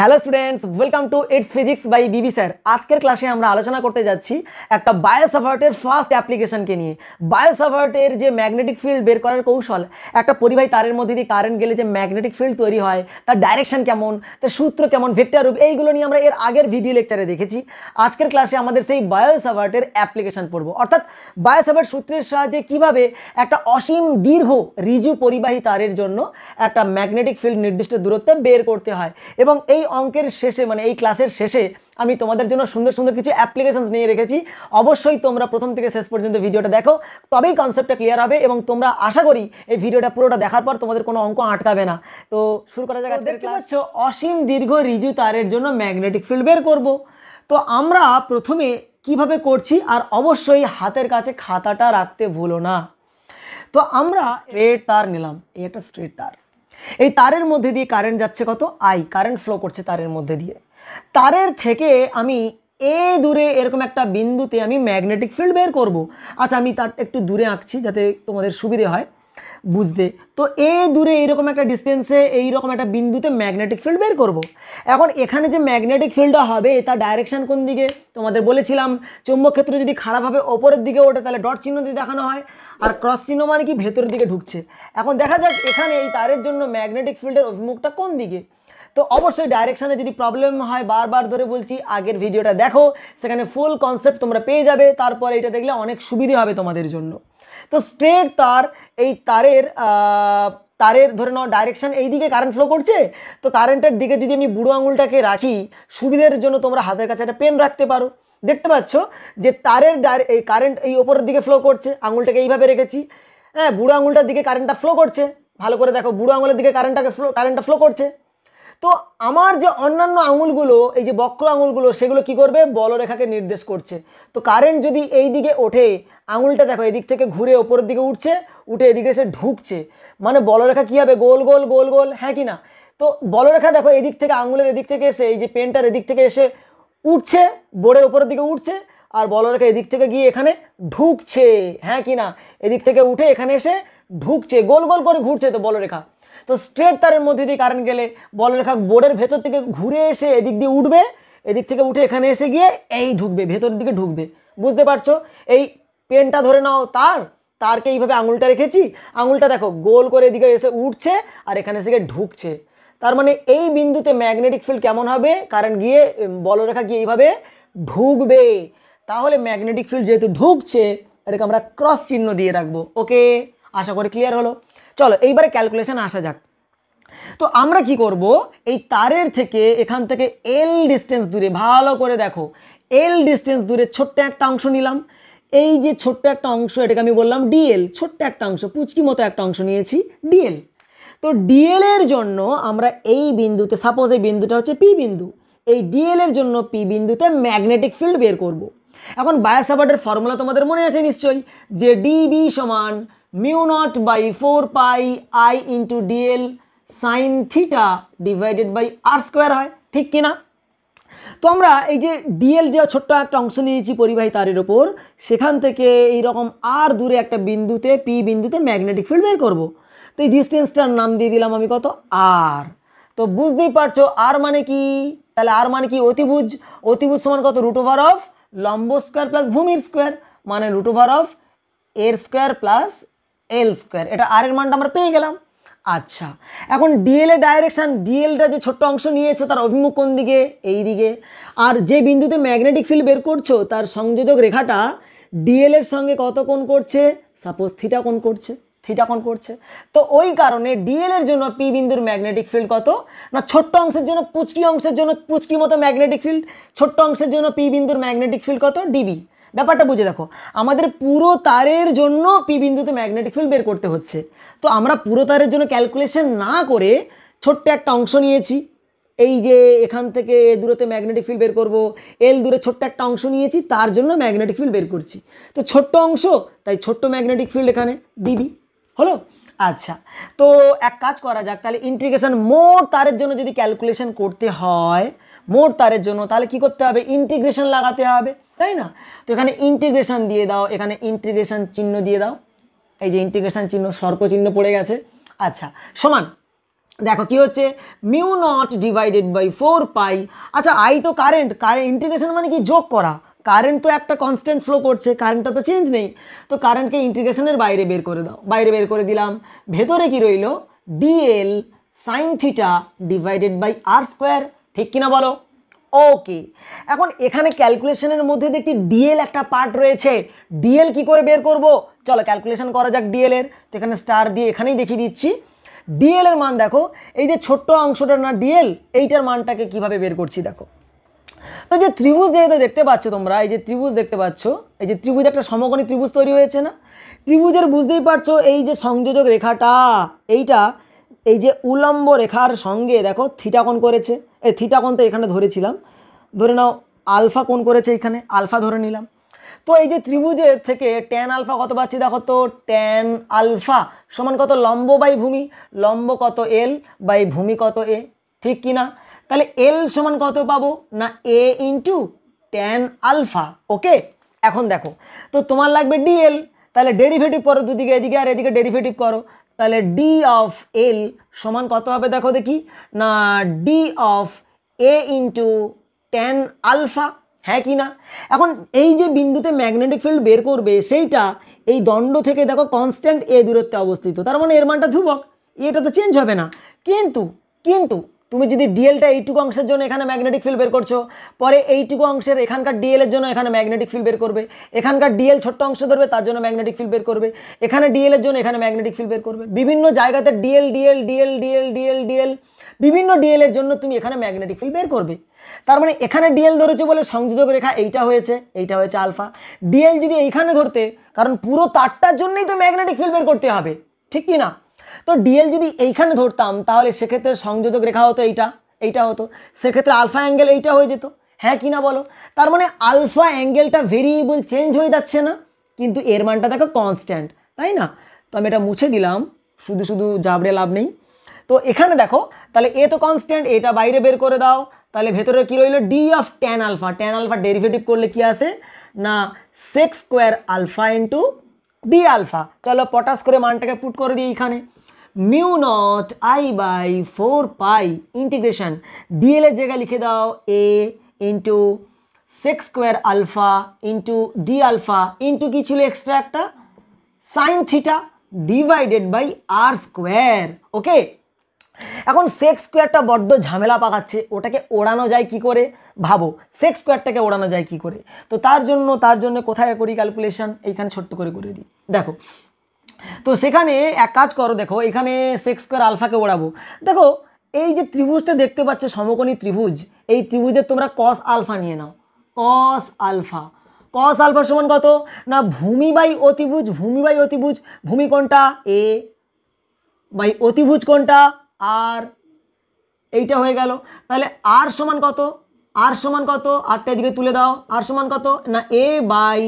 Hello students welcome to its physics by BB sir আজকের ক্লাসে আমরা আলোচনা করতে যাচ্ছি একটা বায়োসাভার্টের ফার্স্ট অ্যাপ্লিকেশনকে নিয়ে বায়োসাভার্টের যে ম্যাগনেটিক ফিল্ড বের করার কৌশল একটা পরিবাহী তারের মধ্যে দিয়ে কারেন্ট গেলে যে ম্যাগনেটিক ফিল্ড তৈরি হয় তার ডাইরেকশন কেমন তার সূত্র কেমন ভেক্টর রূপ এইগুলো নিয়ে আমরা এর আগের ভিডিও লেকচারে দেখেছি আজকের ক্লাসে আমাদের সেই বায়োসাভার্টের অ্যাপ্লিকেশন পড়ব অর্থাৎ বায়োসাভার্ট সূত্রের সাহায্যে কিভাবে একটা অসীম দীর্ঘ রিজু পরিবাহী তারের জন্য একটা ম্যাগনেটিক ফিল্ড নির্দিষ্ট দূরত্বে বের করতে হয় এবং এই অঙ্কের শেষে মানে এই ক্লাসের শেষে আমি তোমাদের জন্য সুন্দর সুন্দর কিছু অ্যাপ্লিকেশানস নিয়ে রেখেছি অবশ্যই তোমরা প্রথম থেকে শেষ পর্যন্ত ভিডিওটা দেখো তবেই কনসেপ্টটা ক্লিয়ার হবে এবং তোমরা আশা করি এই ভিডিওটা পুরোটা দেখার পর তোমাদের কোনো অঙ্ক আটকাবে না তো শুরু করা যাক দেখতে পাচ্ছ অসীম দীর্ঘ রিজু তারের জন্য ম্যাগনেটিক ফিল্ড বের করবো তো আমরা প্রথমে কিভাবে করছি আর অবশ্যই হাতের কাছে খাতাটা রাখতে ভুলো না তো আমরা স্ট্রেট তার নিলাম এই একটা স্ট্রেট তার এই তারের মধ্যে দিয়ে কারেন্ট যাচ্ছে কত আই কারেন্ট ফ্লো করছে তারের মধ্যে দিয়ে তারের থেকে আমি এ দূরে এরকম একটা বিন্দুতে আমি ম্যাগনেটিক ফিল্ড বের করব। আচ্ছা আমি তার একটু দূরে আঁকছি যাতে তোমাদের সুবিধে হয় বুঝতে তো এ দূরে এইরকম একটা ডিস্টেন্সে এইরকম একটা বিন্দুতে ম্যাগনেটিক ফিল্ড বের করব। এখন এখানে যে ম্যাগনেটিক ফিল্ডটা হবে তার ডাইরেকশান কোন দিকে তোমাদের বলেছিলাম চৌম্বক ক্ষেত্র যদি খারাপভাবে ওপরের দিকে ওঠে তাহলে ডট চিহ্ন দিয়ে দেখানো হয় আর ক্রস চিহ্ন মানে কি ভেতরের দিকে ঢুকছে এখন দেখা যাক এখানে এই তারের জন্য ম্যাগনেটিক ফিল্ডের অভিমুখটা কোন দিকে তো অবশ্যই ডাইরেকশানে যদি প্রবলেম হয় বারবার ধরে বলছি আগের ভিডিওটা দেখো সেখানে ফুল কনসেপ্ট তোমরা পেয়ে যাবে তারপরে এটা দেখলে অনেক সুবিধে হবে তোমাদের জন্য তো স্ট্রেট তার এই তারের তারের ধরে নাও ডাইরেকশান এই দিকে কারেন্ট ফ্লো করছে তো কারেন্টের দিকে যদি আমি বুড়ো আঙুলটাকে রাখি সুবিধের জন্য তোমরা হাতের কাছে একটা পেন রাখতে পারো দেখতে পাচ্ছ যে তারের এই কারেন্ট এই ওপরের দিকে ফ্লো করছে আঙুলটাকে এইভাবে রেখেছি হ্যাঁ বুড়ো আঙুলটার দিকে কারেন্টটা ফ্লো করছে ভালো করে দেখো বুড়ো আঙুলের দিকে কারেন্টটাকে ফ্লো কারেন্টটা ফ্লো করছে তো আমার যে অন্যান্য আঙুলগুলো এই যে বক্র আঙুলগুলো সেগুলো কি করবে বলরেখাকে নির্দেশ করছে তো কারেন্ট যদি এই দিকে ওঠে আঙুলটা দেখো এদিক থেকে ঘুরে ওপরের দিকে উঠছে উঠে এদিকে এসে ঢুকছে মানে বলরেখা কী হবে গোল গোল গোল গোল হ্যাঁ কি না তো বলরেখা দেখো এদিক থেকে আঙুলের এদিক থেকে এসে এই যে পেনটার এদিক থেকে এসে উঠছে বোর্ডের উপরের দিকে উঠছে আর বলরকে এদিক থেকে গিয়ে এখানে ঢুকছে হ্যাঁ কি না এদিক থেকে উঠে এখানে এসে ঢুকছে গোল গোল করে ঘুরছে তো বলরেখা তো স্ট্রেট তারের মধ্যে দিয়ে কারেন্ট গেলে বলরেখা বোর্ডের ভেতর থেকে ঘুরে এসে এদিক দিয়ে উঠবে এদিক থেকে উঠে এখানে এসে গিয়ে এই ঢুকবে ভেতরের দিকে ঢুকবে বুঝতে পারছো এই পেনটা ধরে নাও তার তারকে এইভাবে আঙুলটা রেখেছি আঙুলটা দেখো গোল করে এদিকে এসে উঠছে আর এখানে এসে ঢুকছে তার মানে এই বিন্দুতে ম্যাগনেটিক ফিল্ড কেমন হবে কারণ গিয়ে বলরেখা গিয়ে এইভাবে ঢুকবে তাহলে ম্যাগনেটিক ফিল্ড যেহেতু ঢুকছে এটাকে আমরা ক্রস চিহ্ন দিয়ে রাখবো ওকে আশা করি ক্লিয়ার হলো চলো এইবারে ক্যালকুলেশন আসা যাক তো আমরা কি করব এই তারের থেকে এখান থেকে এল ডিস্টেন্স দূরে ভালো করে দেখো এল ডিস্টেন্স দূরে ছোট্ট একটা অংশ নিলাম এই যে ছোট্ট একটা অংশ এটাকে আমি বললাম ডিএল ছোট্ট একটা অংশ পুচকি মতো একটা অংশ নিয়েছি ডিএল তো ডিএল এর জন্য আমরা এই বিন্দুতে সাপোজ এই বিন্দুটা হচ্ছে পি বিন্দু এই ডিএল এর জন্য পি বিন্দুতে ম্যাগনেটিক ফিল্ড বের করব। এখন বায়োসাভার্টের ফর্মুলা তোমাদের মনে আছে নিশ্চয়ই যে ডিবি সমান mu naught by four pi I into dl sine theta divided by r square হয় ঠিক কিনা তো আমরা এই যে ডিএল যে ছোট্ট একটা অংশ নিয়েছি পরিবাহী তারের ওপর সেখান থেকে এইরকম আর দূরে একটা বিন্দুতে পি বিন্দুতে ম্যাগনেটিক ফিল্ড বের করবো তো এই ডিস্টেন্সটার নাম দিয়ে দিলাম আমি কত আর তো বুঝতেই পারছো আর মানে কি তাহলে আর মানে কি অতিভুজ অতিভুজ সমান কত রুট ওভার অফ লম্ব স্কোয়ার প্লাস ভূমির স্কোয়ার মানে root over of r square plus l square এটা আর এর মানটা আমরা পেয়ে গেলাম আচ্ছা এখন ডিএল এর ডাইরেকশান ডিএলটা যে ছোট্ট অংশ নিয়েছে তার অভিমুখ কোন দিকে এই দিকে আর যে বিন্দুতে ম্যাগনেটিক ফিল্ড বের করছো তার সংযোজক রেখাটা ডিএল এর সঙ্গে কত কোণ করছে সাপোজ থিটা কোণ করছে থিটা কোণ করছে তো ওই কারণে ডিএল এর জন্য পি বিন্দুর ম্যাগনেটিক ফিল্ড কত না ছোট্ট অংশের জন্য পুচকি অংশের জন্য পুচকি মতো ম্যাগনেটিক ফিল্ড ছোট্ট অংশের জন্য পি বিন্দুর ম্যাগনেটিক ফিল্ড কত ডিবি ব্যাপারটা বুঝে দেখো আমাদের পুরো তারের জন্য পি বিন্দুতে ম্যাগনেটিক ফিল্ড বের করতে হচ্ছে তো আমরা পুরো তারের জন্য ক্যালকুলেশন না করে ছোট্ট একটা অংশ নিয়েছি এই যে এখান থেকে এ দূরতে ম্যাগনেটিক ফিল্ড বের করব এল দূরে ছোট্ট একটা অংশ নিয়েছি তার জন্য ম্যাগনেটিক ফিল্ড বের করছি তো ছোট্ট অংশ তাই ছোট্ট ম্যাগনেটিক ফিল্ড এখানে ডিবি হলো আচ্ছা তো এক কাজ করা যাক তাহলে ইন্টিগ্রেশন মোট তারের জন্য যদি ক্যালকুলেশন করতে হয় মোট তারের জন্য তাহলে কি করতে হবে ইন্টিগ্রেশন লাগাতে হবে তাই না তো এখানে ইন্টিগ্রেশন দিয়ে দাও এখানে ইন্টিগ্রেশন চিহ্ন দিয়ে দাও এই যে ইন্টিগ্রেশন চিহ্ন সর্প চিহ্ন পড়ে গেছে আচ্ছা সমান দেখো কি হচ্ছে mu naught divided by four pi আচ্ছা আই তো কারেন্ট কারেন্ট ইন্টিগ্রেশন মানে কি যোগ করা কারেন্ট তো একটা কনস্ট্যান্ট ফ্লো করছে কারেন্টটা তো চেঞ্জ নেই তো কারেন্টকে ইন্টিগ্রেশনের বাইরে বের করে দাও বাইরে বের করে দিলাম ভেতরে কি রইল dl sine theta divided by r square ঠিক কিনা বলো ওকে এখন এখানে ক্যালকুলেশনের মধ্যে দেখছি ডিএল একটা পার্ট রয়েছে ডিএল কি করে বের করব চলো ক্যালকুলেশন করা যাক ডিএল এর তো এখানে স্টার দিয়ে এখানেই দেখিয়ে দিচ্ছি ডিএল এর মান দেখো এই যে ছোট্ট অংশটা না ডিএল এইটার মানটাকে কিভাবে বের করছি দেখো তো যে ত্রিভুজ যেহেতু দেখতে পাচ্ছ তোমরা এই যে ত্রিভুজ দেখতে পাচ্ছ এই যে ত্রিভুজ একটা সমকোণী ত্রিভুজ তৈরি হয়েছে না ত্রিভুজের বুঝতেই পারছো এই যে সংযোজক রেখাটা এইটা এই যে উলম্ব রেখার সঙ্গে দেখো থিটাকোণ করেছে এই থিটাকোণ তো এখানে ধরেছিলাম ধরে নাও আলফা কোণ করেছে এখানে আলফা ধরে নিলাম তো এই যে ত্রিভুজের থেকে ট্যান আলফা কত পাচ্ছি দেখো তো ট্যান আলফা সমান কত লম্ব বাই ভূমি লম্ব কত এল বাই ভূমি কত এ ঠিক কি না তাহলে এল সমান কত পাবো না a into tan alpha okay এখন দেখো তো তোমার লাগবে ডিএল তাহলে ডেরিভেটিভ করো দুদিকে এদিকে আর এদিকে ডেরিভেটিভ করো তাহলে ডি অফ এল সমান কত হবে দেখো দেখি না d of a into tan alpha হ্যাঁ কি না এখন এই যে বিন্দুতে ম্যাগনেটিক ফিল্ড বের করবে সেইটা এই দণ্ড থেকে দেখো কনস্ট্যান্ট এ দূরত্বে অবস্থিত তার মানে এর মানটা ধ্রুবক এটা তো চেঞ্জ হবে না কিন্তু কিন্তু তুমি যদি ডিএলটা এইটুকু অংশের জন্য এখানে ম্যাগনেটিক ফিল্ড বের করছো পরে এইটুকু অংশের এখানকার ডিএলের জন্য এখানে ম্যাগনেটিক ফিল্ড বের করবে এখানকার ডিএল ছোট্ট অংশ ধরবে তার জন্য ম্যাগনেটিক ফিল্ড বের করবে এখানে ডিএলের জন্য এখানে ম্যাগনেটিক ফিল্ড বের করবে বিভিন্ন জায়গাতে dl DL DL DL DL dl বিভিন্ন ডিএলের জন্য তুমি এখানে ম্যাগনেটিক ফিল্ড বের করবে তার মানে এখানে ডিএল ধরেছে বলে সংযোজক রেখা এইটা হয়েছে এইটা হয়েছে আলফা ডিএল যদি এইখানে ধরতে কারণ পুরো তারটার জন্যই তো ম্যাগনেটিক ফিল্ড বের করতে হবে ঠিক কি না তো ডিএল যদি এইখানে ধরতাম তাহলে সেক্ষেত্রে সংযোজক রেখা হতো এইটা এইটা হতো সেক্ষেত্রে আলফা অ্যাঙ্গেল এইটা হয়ে যেত হ্যাঁ কি না বলো তার মানে আলফা অ্যাঙ্গেলটা ভেরিয়েবল চেঞ্জ হয়ে যাচ্ছে না কিন্তু এর মানটা দেখো কনস্ট্যান্ট তাই না তো আমি এটা মুছে দিলাম শুধু শুধু জাবড়ে লাভ নেই তো এখানে দেখো তাহলে এ তো কনস্ট্যান্ট এটা বাইরে বের করে দাও তাহলে ভেতরে কী রইলো d of tan alpha tan alpha derivative করলে কি আসে না sec square alpha into d alpha চলো পটাশ করে মানটাকে পুট করে দিই এখানে mu not I by four pi integration ডিএলের জায়গায় লিখে দাও a into sec square alpha into d alpha into কী ছিল এক্সট্রা একটা sine theta divided by r square okay এখন সেক্স স্কোয়ারটা বড্ড ঝামেলা পাকাচ্ছে ওটাকে ওড়ানো যায় কি করে ভাবো সেক্স স্কোয়ারটাকে ওড়ানো যায় কি করে তো তার জন্য তার জন্য কোথায় করি ক্যালকুলেশান এইখানে ছোট্ট করে করে দিই দেখো তো সেখানে এক কাজ করো দেখো এখানে সেক্স স্কোয়ার আলফাকে ওড়াবো দেখো এই যে ত্রিভুজটা দেখতে পাচ্ছ সমকোণী ত্রিভুজ এই ত্রিভুজের তোমরা কস আলফা নিয়ে নাও কস আলফা কস আলফা সমান কত না ভূমি বাই অতিভুজ ভূমি বাই অতিভুজ ভূমি কোনটা এ বাই অতিভুজ কোনটা আর এইটা হয়ে গেল তাহলে আর সমান কত আর সমান কত আরটা এদিকে তুলে দাও আর সমান কত না এ বাই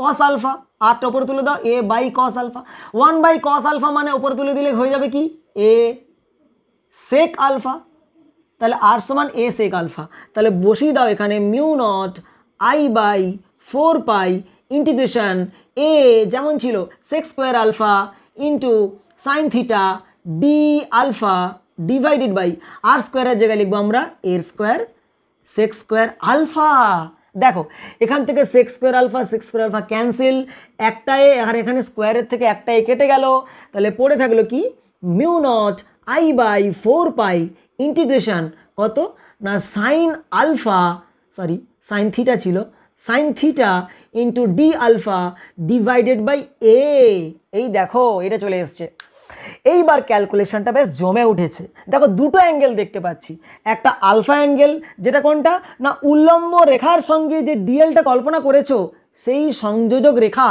কস আলফা আটটা ওপরে তুলে দাও a by cos alpha one by cos alpha মানে ওপরে তুলে দিলে হয়ে যাবে কি এ সেক আলফা তাহলে আর সমান এ সেক আলফা তাহলে বসিয়ে দাও এখানে mu not I by four pi integration এ যেমন ছিল sec square alpha into sine theta d alpha divided by r স্কোয়ারের জায়গায় লিখবো আমরা এর স্কোয়ার সেক্স স্কোয়ার আলফা দেখো এখান থেকে six square alpha six square alpha cancel একটায় আর এখানে স্কোয়ারের থেকে একটাই কেটে গেল তাহলে পড়ে থাকলো কি mu not I by four pi integration কত না sine alpha sorry sine theta ছিল sine theta into d alpha divided by a এই দেখো এটা চলে এসছে এইবার ক্যালকুলেশনটা বেশ জমে উঠেছে দেখো দুটো অ্যাঙ্গেল দেখতে পাচ্ছি একটা আলফা অ্যাঙ্গেল যেটা কোনটা না উল্লম্ব রেখার সঙ্গে যে ডিএলটা কল্পনা করেছো সেই সংযোজক রেখা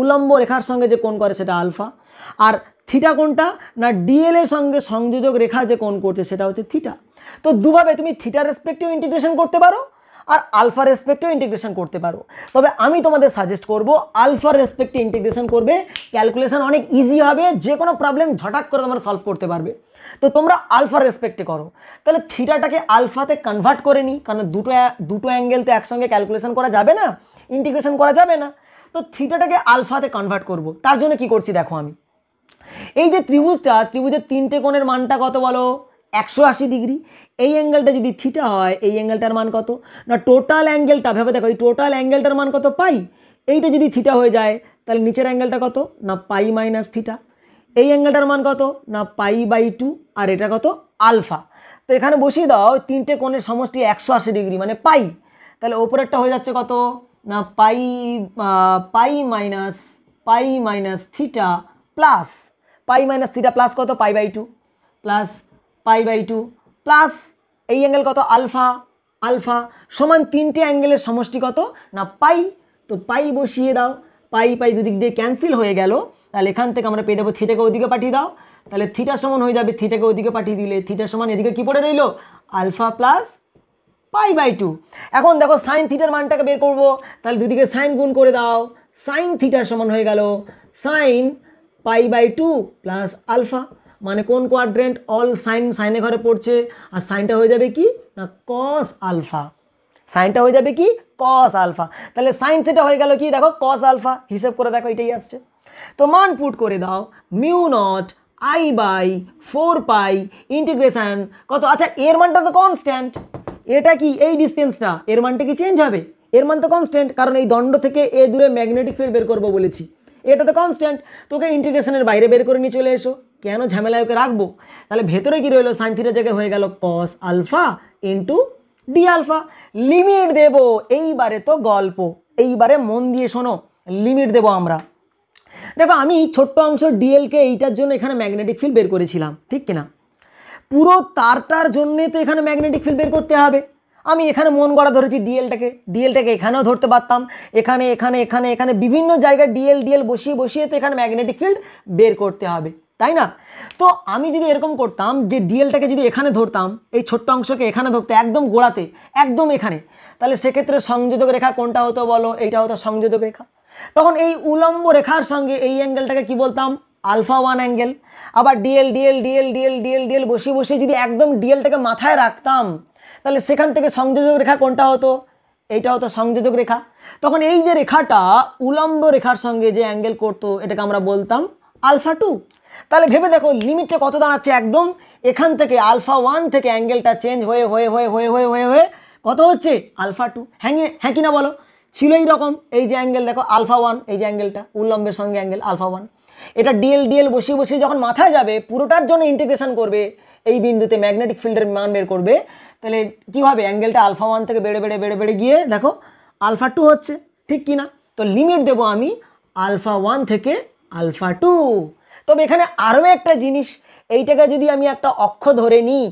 উল্লম্ব রেখার সঙ্গে যে কোন করে সেটা আলফা আর থিটা কোনটা না ডিএল এর সঙ্গে সংযোজক রেখা যে কোন করছে সেটা হচ্ছে থিটা তো দুভাবে তুমি থিটার রেসপেক্টিভ ইন্টিগ্রেশন করতে পারো আর আলফা রেসপেক্টেও ইন্টিগ্রেশন করতে পারো তবে আমি তোমাদের সাজেস্ট করব আলফা রেসপেক্টে ইন্টিগ্রেশন করবে ক্যালকুলেশন অনেক ইজি হবে যে কোনো প্রবলেম ঝটাক করে তোমরা সলভ করতে পারবে তো তোমরা আলফা রেসপেক্টে করো তাহলে থিটাটাকে আলফাতে কনভার্ট করে নিই কারণ দুটো দুটো অ্যাঙ্গেল তো একসঙ্গে ক্যালকুলেশন করা যাবে না ইন্টিগ্রেশন করা যাবে না তো থিটাটাকে আলফাতে কনভার্ট করব তার জন্য কি করছি দেখো আমি এই যে ত্রিভুজটা ত্রিভুজের তিনটে কোণের মানটা কত বলো একশো আশি ডিগ্রি এই অ্যাঙ্গেলটা যদি থিটা হয় এই অ্যাঙ্গেলটার মান কত না টোটাল অ্যাঙ্গেলটা ভেবে দেখো এই টোটাল অ্যাঙ্গেলটার মান কত পাই এইটা যদি থিটা হয়ে যায় তাহলে নিচের অ্যাঙ্গেলটা কত না পাই মাইনাস থিটা এই অ্যাঙ্গেলটার মান কত না পাই বাই টু আর এটা কত আলফা তো এখানে বসিয়ে দাও তিনটে কোণের সমষ্টি একশো আশি ডিগ্রি মানে পাই তাহলে ওপরেরটা হয়ে যাচ্ছে কত না pi pi minus pi minus theta plus pi minus theta plus কত pi by two plus pi by two plus এই অ্যাঙ্গেল কত আলফা আলফা সমান তিনটে অ্যাঙ্গেলের সমষ্টি কত না পাই তো পাই বসিয়ে দাও পাই পাই দুদিক দিয়ে ক্যান্সেল হয়ে গেল তাহলে এখান থেকে আমরা পেয়ে দেবো থিটাকে ওদিকে পাঠিয়ে দাও তাহলে থিটা সমান হয়ে যাবে থিটাকে ওদিকে পাঠিয়ে দিলে থিটা সমান এদিকে কী পড়ে রইল alpha plus pi by two এখন দেখো সাইন থিটার মানটাকে বের করব তাহলে দুদিকে সাইন গুণ করে দাও সাইন থিটার সমান হয়ে গেল sine pi by two plus alpha মানে কোন কোয়াড্রেন্ট অল সাইন সাইনে ঘরে পড়ছে আর সাইনটা হয়ে যাবে কি না কস আলফা সাইনটা হয়ে যাবে কি কস আলফা তাহলে সাইন থেটা হয়ে গেল কি দেখো কস আলফা হিসেব করে দেখো এটাই আসছে তো মান পুট করে দাও mu not I by four pi integration কত আচ্ছা এর মানটা তো কনস্ট্যান্ট এটা কি এই ডিস্টেন্সটা এর মানটা কি চেঞ্জ হবে এর মান তো কনস্ট্যান্ট কারণ এই দণ্ড থেকে এ দূরে ম্যাগনেটিক ফিল্ড বের করবো বলেছি এটা তো কনস্ট্যান্ট তোকে ইন্টিগ্রেশনের বাইরে বের করে নিয়ে চলে এসো কেন ঝামেলায় ওকে রাখবো তাহলে ভেতরে কী রইলো সাইন থিটার জায়গায় হয়ে গেল cos alpha into d alpha limit দেব এইবারে তো গল্প এইবারে মন দিয়ে শোনো লিমিট দেব আমরা দেখো আমি ছোট্ট অংশ ডিএলকে এইটার জন্য এখানে ম্যাগনেটিক ফিল্ড বের করেছিলাম ঠিক কিনা পুরো তারটার জন্যে তো এখানে ম্যাগনেটিক ফিল্ড বের করতে হবে আমি এখানে মন গড়া ধরেছি ডিএলটাকে ডিএলটাকে এখানেও ধরতে পারতাম এখানে এখানে এখানে এখানে বিভিন্ন জায়গায় ডিএল ডিএল বসিয়ে বসিয়ে তো এখানে ম্যাগনেটিক ফিল্ড বের করতে হবে তাই না তো আমি যদি এরকম করতাম যে ডিএলটাকে যদি এখানে ধরতাম এই ছোট্ট অংশকে এখানে ধরতে একদম গোড়াতে একদম এখানে তাহলে সেক্ষেত্রে সংযোজক রেখা কোনটা হতো বলো এইটা হতো সংযোজক রেখা তখন এই উলম্ব রেখার সঙ্গে এই অ্যাঙ্গেলটাকে কি বলতাম আলফা ওয়ান অ্যাঙ্গেল আবার d l DL DL DL DL d l বসিয়ে বসিয়ে যদি একদম ডিএলটাকে মাথায় রাখতাম তাহলে সেখান থেকে সংযোজক রেখা কোনটা হতো এইটা হতো সংযোজক রেখা তখন এই যে রেখাটা উলম্ব রেখার সঙ্গে যে অ্যাঙ্গেল করতো এটাকে আমরা বলতাম আলফা টু তাহলে ভেবে দেখো লিমিটটা কত দাঁড়াচ্ছে একদম এখান থেকে আলফা ওয়ান থেকে অ্যাঙ্গেলটা চেঞ্জ হয়ে হয়ে হয়ে হয়ে হয়ে হয়ে হয়ে কত হচ্ছে আলফা টু হ্যাঁ হ্যাঁ কিনা বলো ছিল এই রকম এই যে অ্যাঙ্গেল দেখো আলফা ওয়ান এই যে অ্যাঙ্গেলটা উল্লম্বের সঙ্গে অ্যাঙ্গেল আলফা ওয়ান এটা ডিএল ডিএল বসিয়ে বসিয়ে যখন মাথায় যাবে পুরোটার জন্য ইন্টিগ্রেশন করবে এই বিন্দুতে ম্যাগনেটিক ফিল্ডের মান বের করবে তাহলে কী হবে অ্যাঙ্গেলটা আলফা ওয়ান থেকে বেড়ে বেড়ে বেড়ে বেড়ে গিয়ে দেখো আলফা টু হচ্ছে ঠিক কি না তো লিমিট দেবো আমি আলফা ওয়ান থেকে আলফা টু তবে এখানে আরও একটা জিনিস এইটাকে যদি আমি একটা অক্ষ ধরে নিই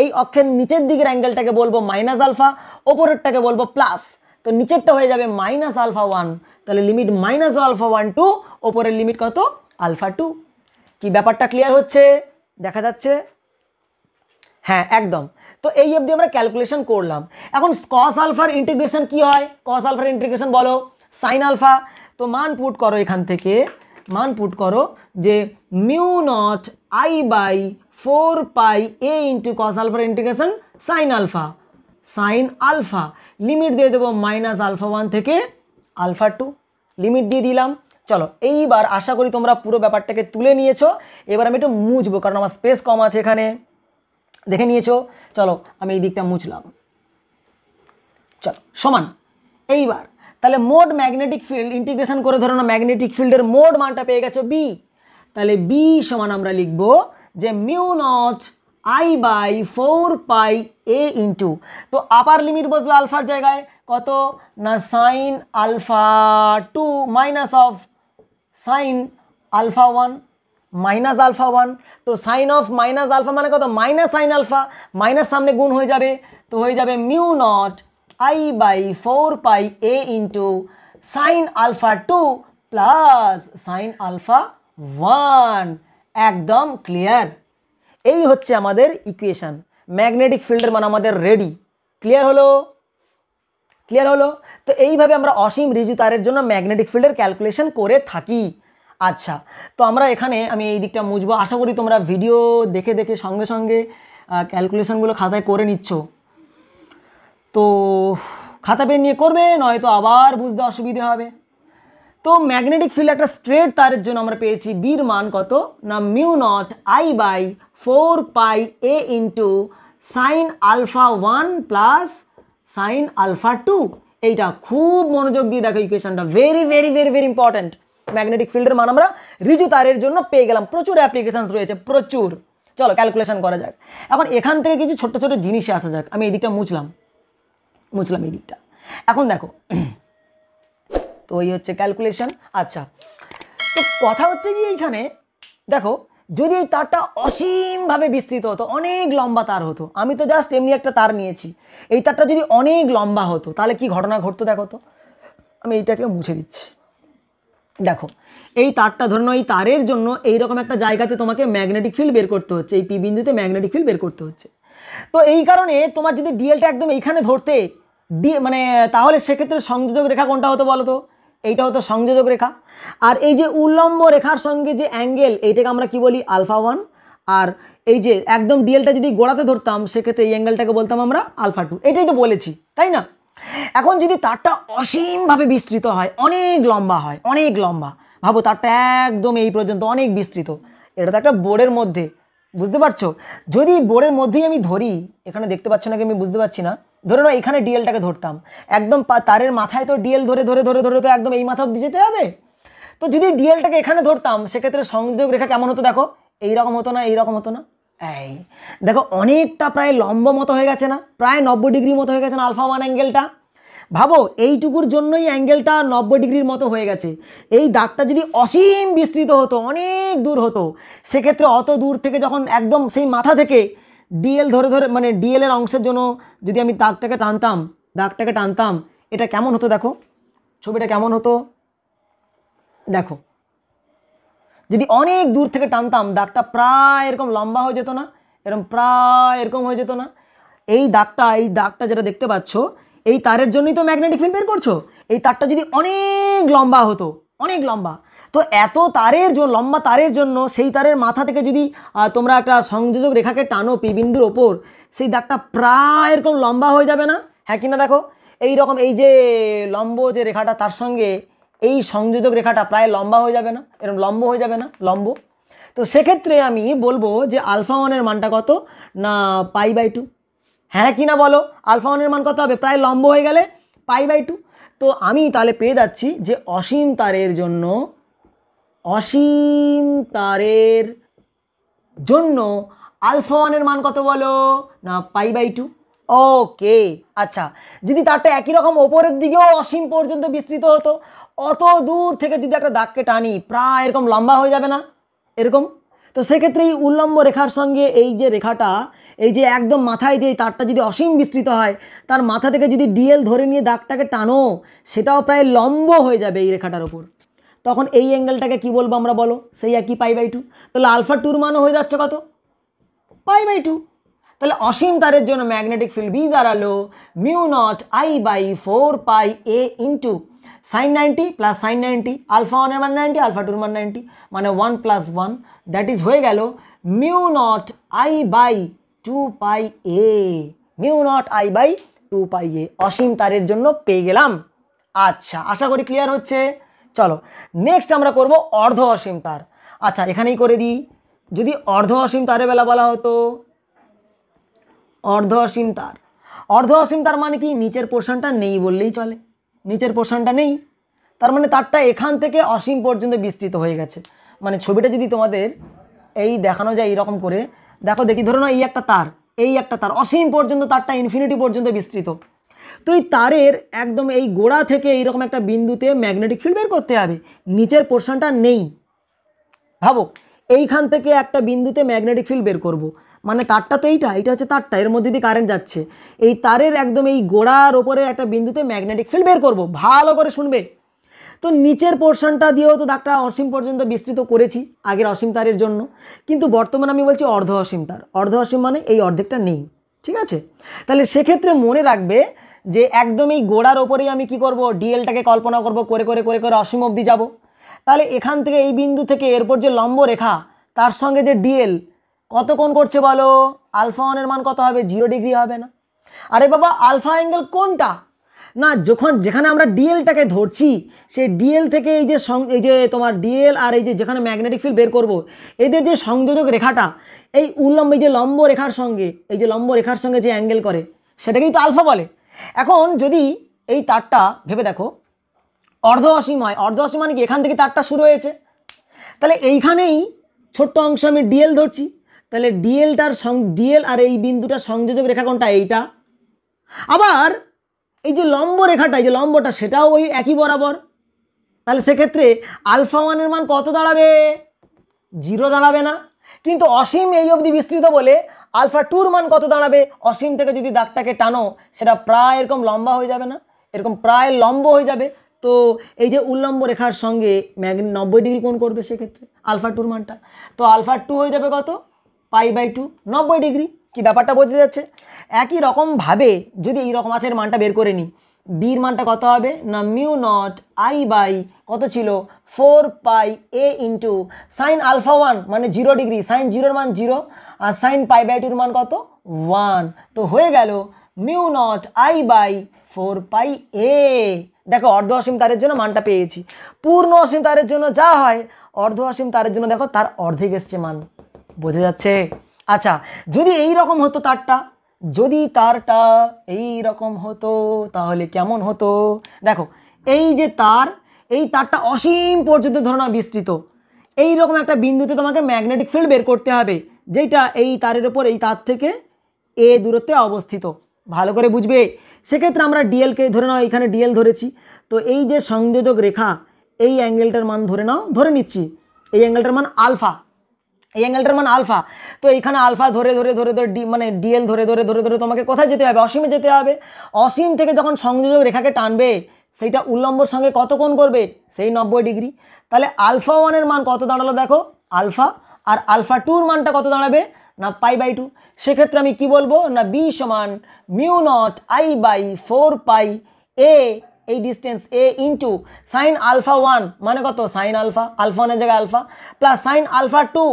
এই অক্ষের নিচের দিকের অ্যাঙ্গেলটাকে বলবো মাইনাস আলফা ওপরেরটাকে বলবো প্লাস তো নিচেরটা হয়ে যাবে মাইনাস আলফা ওয়ান তাহলে limit minus alpha one to ওপরের লিমিট কত আলফা টু কি ব্যাপারটা ক্লিয়ার হচ্ছে দেখা যাচ্ছে হ্যাঁ একদম তো এই অবধি আমরা ক্যালকুলেশন করলাম এখন কস আলফার ইন্টিগ্রেশন কি হয় কস আলফার ইন্টিগ্রেশন বলো সাইন আলফা তো মান পুট করো এখান থেকে মান পুট করো যে mu not I by four pi a into cos আলফার integration sine alpha sine alpha limit দিয়ে দেবো মাইনাস আলফা ওয়ান থেকে আলফা টু লিমিট দিয়ে দিলাম চলো এইবার আশা করি তোমরা পুরো ব্যাপারটাকে তুলে নিয়েছো এবার আমি একটু মুছবো কারণ আমার স্পেস কম আছে এখানে দেখে নিয়েছো চলো আমি এই দিকটা মুছলাম চলো সমান এইবার তাহলে মোট ম্যাগনেটিক ফিল্ড ইন্টিগ্রেশন করে ধরো না ম্যাগনেটিক ফিল্ডের মোট মানটা পেয়ে গেছো বি তাহলে বি সমান আমরা লিখব যে mu not I by four pi a into তো আপার লিমিট বসবে আলফার জায়গায় কত না sine alpha two minus of sine alpha one minus alpha one তো সাইন অফ মাইনাস আলফা মানে কত মাইনাস সাইন আলফা মাইনাস সামনে গুণ হয়ে যাবে তো হয়ে যাবে mu naught i by 4 pi a into sin alpha 2 plus sin alpha 1 একদম ক্লিয়ার এই হচ্ছে আমাদের ইকুয়েশান ম্যাগনেটিক ফিল্ডের মানে আমাদের রেডি ক্লিয়ার হলো ক্লিয়ার হলো তো এইভাবে আমরা অসীম রিজু তারের জন্য ম্যাগনেটিক ফিল্ডের ক্যালকুলেশন করে থাকি আচ্ছা তো আমরা এখানে আমি এই দিকটা মুজবো আশা করি তোমরা ভিডিও দেখে দেখে সঙ্গে সঙ্গে ক্যালকুলেশানগুলো খাতায় করে নিচ্ছ তো খাতা পেন নিয়ে করবে নয়তো আবার বুঝতে অসুবিধে হবে তো ম্যাগনেটিক ফিল্ড একটা স্ট্রেট তারের জন্য আমরা পেয়েছি বির মান কত না mu not I by four pi a into sine alpha one plus sine alpha two এইটা খুব মনোযোগ দিয়ে দেখো ইকুয়েশনটা very very very very important magnetic ফিল্ডের মান আমরা রিজু তারের জন্য পেয়ে গেলাম প্রচুর অ্যাপ্লিকেশানস রয়েছে প্রচুর চলো ক্যালকুলেশন করা যাক এখন এখান থেকে কিছু ছোট ছোট জিনিসে আসা যাক আমি এদিকটা মুছলাম মুছলাম এই দিকটা এখন দেখো তো এই হচ্ছে ক্যালকুলেশন আচ্ছা তো কথা হচ্ছে কি এইখানে দেখো যদি এই তারটা অসীমভাবে বিস্তৃত হতো অনেক লম্বা তার হতো আমি তো জাস্ট এমনি একটা তার নিয়েছি এই তারটা যদি অনেক লম্বা হতো তাহলে কি ঘটনা ঘটতো দেখো তো আমি এইটাকে মুছে দিচ্ছি দেখো এই তারটা ধরুন এই তারের জন্য এই রকম একটা জায়গাতে তোমাকে ম্যাগনেটিক ফিল্ড বের করতে হচ্ছে এই পি বিন্দুতে ম্যাগনেটিক ফিল্ড বের করতে হচ্ছে তো এই কারণে তোমার যদি ডিএলটা একদম এইখানে ধরতে ডি মানে তাহলে সেক্ষেত্রে সংযোজক রেখা কোনটা হতো বলো তো এইটা হতো সংযোজক রেখা আর এই যে উল্লম্ব রেখার সঙ্গে যে অ্যাঙ্গেল এইটাকে আমরা কি বলি আলফা ওয়ান আর এই যে একদম ডিএলটা যদি গোড়াতে ধরতাম সেক্ষেত্রে এই অ্যাঙ্গেলটাকে বলতাম আমরা আলফা টু এটাই তো বলেছি তাই না এখন যদি তারটা অসীমভাবে বিস্তৃত হয় অনেক লম্বা হয় অনেক লম্বা ভাবো তারটা একদম এই পর্যন্ত অনেক বিস্তৃত এটা তো একটা বোর্ডের মধ্যে বুঝতে পারছো যদি বোর্ডের মধ্যেই আমি ধরি এখানে দেখতে পাচ্ছ নাকি আমি বুঝতে পারছি না ধরে নাও এখানে ডিএলটাকে ধরতাম একদম তারের মাথায় তো ডিএল ধরে ধরে ধরে ধরে তো একদম এই মাথা অব্দি যেতে হবে তো যদি ডিএলটাকে এখানে ধরতাম সেক্ষেত্রে সংযোগ রেখা কেমন হতো দেখো এইরকম হতো না এইরকম হতো না এই দেখো অনেকটা প্রায় লম্ব মতো হয়ে গেছে না প্রায় নব্বই ডিগ্রি মতো হয়ে গেছে না আলফা ওয়ান অ্যাঙ্গেলটা ভাবো এইটুকুর জন্যই অ্যাঙ্গেলটা নব্বই ডিগ্রির মতো হয়ে গেছে এই দাগটা যদি অসীম বিস্তৃত হতো অনেক দূর হতো সেক্ষেত্রে অত দূর থেকে যখন একদম সেই মাথা থেকে ডিএল ধরে ধরে মানে ডিএলের অংশের জন্য যদি আমি দাগটাকে টানতাম দাগটাকে টানতাম এটা কেমন হতো দেখো ছবিটা কেমন হতো দেখো যদি অনেক দূর থেকে টানতাম দাগটা প্রায় এরকম লম্বা হয়ে যেত না এরকম প্রায় এরকম হয়ে যেত না এই দাগটা এই দাগটা যেটা দেখতে পাচ্ছ এই তারের জন্যই তো ম্যাগনেটিক ফিল্ড বের করছো এই তারটা যদি অনেক লম্বা হতো অনেক লম্বা তো এত তারের জন্য লম্বা তারের জন্য সেই তারের মাথা থেকে যদি তোমরা একটা সংযোজক রেখাকে টানো পি বিন্দুর ওপর সেই দাগটা প্রায় এরকম লম্বা হয়ে যাবে না হ্যাঁ কিনা দেখো এই রকম এই যে লম্ব যে রেখাটা তার সঙ্গে এই সংযোজক রেখাটা প্রায় লম্বা হয়ে যাবে না এরকম লম্ব হয়ে যাবে না লম্ব তো সেক্ষেত্রে আমি বলবো যে আলফা ওয়ানের মানটা কত না পাই বাই টু হ্যাঁ কি না বলো আলফা ওয়ানের মান কত হবে প্রায় লম্ব হয়ে গেলে পাই বাই টু তো আমি তাহলে পেয়ে যাচ্ছি যে অসীম তারের জন্য অসীম তারের জন্য আলফা ওয়ানের মান কত বলো না পাই বাই টু ওকে আচ্ছা যদি তারটা একই রকম ওপরের দিকেও অসীম পর্যন্ত বিস্তৃত হতো অত দূর থেকে যদি একটা দাগকে টানি প্রায় এরকম লম্বা হয়ে যাবে না এরকম তো সেক্ষেত্রে এই উল্লম্ব রেখার সঙ্গে এই যে রেখাটা এই যে একদম মাথায় যে তারটা যদি অসীম বিস্তৃত হয় তার মাথা থেকে যদি ডিএল ধরে নিয়ে দাগটাকে টানো সেটাও প্রায় লম্ব হয়ে যাবে এই রেখাটার ওপর তখন এই অ্যাঙ্গেলটাকে কি বলবো আমরা বলো সেই একই পাই বাই টু তাহলে আলফা টুর মানও হয়ে যাচ্ছে কত পাই বাই টু তাহলে অসীম তারের জন্য ম্যাগনেটিক ফিল্ড বি দাঁড়ালো mu not I by four pi a into sine ninety plus sine ninety alpha ওয়ানের মান নাইনটি আলফা টুর মান নাইনটি মানে one plus one that is হয়ে গেল mu not I by two pi a mu not I by two pi a অসীম তারের জন্য পেয়ে গেলাম আচ্ছা আশা করি ক্লিয়ার হচ্ছে চলো নেক্সট আমরা করব অর্ধ অসীম তার আচ্ছা এখানেই করে দিই যদি অর্ধ অসীম তারের বেলা বলা হতো অর্ধ অসীম তার অর্ধ অসীম তার মানে কি নিচের পোর্শনটা নেই বললেই চলে নিচের পোর্শনটা নেই তার মানে তারটা এখান থেকে অসীম পর্যন্ত বিস্তৃত হয়ে গেছে মানে ছবিটা যদি তোমাদের এই দেখানো যায় এইরকম করে দেখো দেখি ধরো না এই একটা তার এই একটা তার অসীম পর্যন্ত তারটা ইনফিনিটি পর্যন্ত বিস্তৃত তো এই তারের একদম এই গোড়া থেকে এইরকম একটা বিন্দুতে ম্যাগনেটিক ফিল্ড বের করতে হবে নিচের পোর্শনটা নেই ভাবো এইখান থেকে একটা বিন্দুতে ম্যাগনেটিক ফিল্ড বের করব। মানে তারটা তো এইটা এটা হচ্ছে তারটা এর মধ্যে দিয়ে কারেন্ট যাচ্ছে এই তারের একদম এই গোড়ার ওপরে একটা বিন্দুতে ম্যাগনেটিক ফিল্ড বের করব। ভালো করে শুনবে তো নিচের পোর্শনটা দিয়েও তো দাগটা অসীম পর্যন্ত বিস্তৃত করেছি আগের অসীম তারের জন্য কিন্তু বর্তমানে আমি বলছি অর্ধ অসীম তার অর্ধ অসীম মানে এই অর্ধেকটা নেই ঠিক আছে তাহলে সেক্ষেত্রে মনে রাখবে যে একদমই গোড়ার ওপরেই আমি কি করব ডিএলটাকে কল্পনা করব করে করে করে করে অসীম অবধি যাব তাহলে এখান থেকে এই বিন্দু থেকে এরপর যে লম্ব রেখা তার সঙ্গে যে ডিএল কত কোন করছে বলো আলফা ওয়ানের মান কত হবে জিরো ডিগ্রি হবে না আরে বাবা আলফা অ্যাঙ্গেল কোনটা না যখন যেখানে আমরা ডিএলটাকে ধরছি সেই ডিএল থেকে এই যে সং এই যে তোমার ডিএল আর এই যে যেখানে ম্যাগনেটিক ফিল্ড বের করব। এদের যে সংযোজক রেখাটা এই উল্লম্ব এই যে লম্ব রেখার সঙ্গে এই যে লম্ব রেখার সঙ্গে যে অ্যাঙ্গেল করে সেটাকেই তো আলফা বলে এখন যদি এই তারটা ভেবে দেখো অর্ধ হয় অর্ধ অসীম মানে কি এখান থেকে তারটা শুরু হয়েছে তাহলে এইখানেই ছোট্ট অংশ আমি ডিএল ধরছি তাহলে ডিএলটার সং ডিএল আর এই বিন্দুটার সংযোজক রেখা কোনটা এইটা আবার এই যে লম্ব রেখাটা এই যে লম্বটা সেটাও ওই একই বরাবর তাহলে সেক্ষেত্রে আলফা ওয়ানের মান কত দাঁড়াবে জিরো দাঁড়াবে না কিন্তু অসীম এই অবধি বিস্তৃত বলে আলফা টুর মান কত দাঁড়াবে অসীম থেকে যদি দাগটাকে টানো সেটা প্রায় এরকম লম্বা হয়ে যাবে না এরকম প্রায় লম্ব হয়ে যাবে তো এই যে উল্লম্ব রেখার সঙ্গে ম্যাগ নব্বই ডিগ্রি কোন করবে সেক্ষেত্রে আলফা টুর মানটা তো আলফা টু হয়ে যাবে কত পাই বাই টু নব্বই ডিগ্রি কি ব্যাপারটা বোঝা যাচ্ছে একই রকমভাবে যদি এই রকম মাছের মানটা বের করে নিই বির মানটা কত হবে না মিউ নট আই বাই কত ছিল four pi a into sine alpha one মানে জিরো ডিগ্রি সাইন জিরোর মান জিরো আর সাইন পাই বাই টুর মান কত ওয়ান তো হয়ে গেল mu not I by four pi a দেখো অর্ধ অসীম তারের জন্য মানটা পেয়েছি পূর্ণ অসীম তারের জন্য যা হয় অর্ধ অসীম তারের জন্য দেখো তার অর্ধেক এসছে মান বোঝা যাচ্ছে আচ্ছা যদি এই রকম হতো তারটা যদি তারটা এই রকম হতো তাহলে কেমন হতো দেখো এই যে তার এই তারটা অসীম পর্যন্ত ধরনা বিস্তৃত এই রকম একটা বিন্দুতে তোমাকে ম্যাগনেটিক ফিল্ড বের করতে হবে যেটা এই তারের ওপর এই তার থেকে এ দূরত্বে অবস্থিত ভালো করে বুঝবে সেক্ষেত্রে আমরা ডিএলকে ধরে নাও এখানে ডিএল ধরেছি তো এই যে সংযোজক রেখা এই অ্যাঙ্গেলটার মান ধরে নাও ধরে নিচ্ছি এই অ্যাঙ্গেলটার মান আলফা এই অ্যাঙ্গেলটার মান আলফা তো এখানে আলফা ধরে ধরে ধরে ধরে ডি মানে ডিএল ধরে ধরে ধরে ধরে তোমাকে কোথায় যেতে হবে অসীমে যেতে হবে অসীম থেকে যখন সংযোজক রেখাকে টানবে সেইটা উল্লম্বর সঙ্গে কত কোণ করবে সেই নব্বই ডিগ্রি তাহলে আলফা ওয়ানের মান কত দাঁড়ালো দেখো আলফা আর আলফা টুর মানটা কত দাঁড়াবে না পাই বাই টু সেক্ষেত্রে আমি কি বলবো না বি সমান mu not I by four pi a এই distance a into sine alpha one মানে কত সাইন আলফা আলফা ওয়ানের জায়গায় alpha plus sine alpha two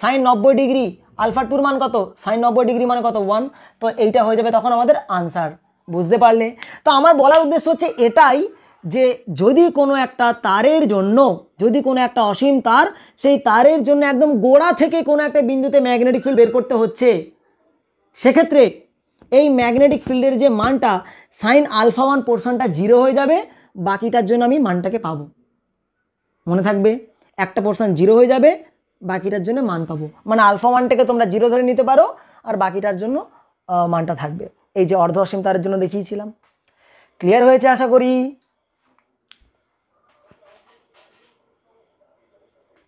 sine নব্বই ডিগ্রি আলফা টুর মান কত সাইন নব্বই ডিগ্রি মানে কত ওয়ান তো এইটা হয়ে যাবে তখন আমাদের আনসার বুঝতে পারলে তো আমার বলার উদ্দেশ্য হচ্ছে এটাই যে যদি কোনো একটা তারের জন্য যদি কোনো একটা অসীম তার সেই তারের জন্য একদম গোড়া থেকে কোনো একটা বিন্দুতে ম্যাগনেটিক ফিল্ড বের করতে হচ্ছে সেক্ষেত্রে এই ম্যাগনেটিক ফিল্ডের যে মানটা সাইন আলফা ওয়ান পোর্শনটা জিরো হয়ে যাবে বাকিটার জন্য আমি মানটাকে পাবো মনে থাকবে একটা পোর্শন জিরো হয়ে যাবে বাকিটার জন্য মান পাবো মানে আলফা ওয়ানটাকে তোমরা জিরো ধরে নিতে পারো আর বাকিটার জন্য মানটা থাকবে এই যে অর্ধ অসীম তারের জন্য দেখিয়েছিলাম ক্লিয়ার হয়েছে আশা করি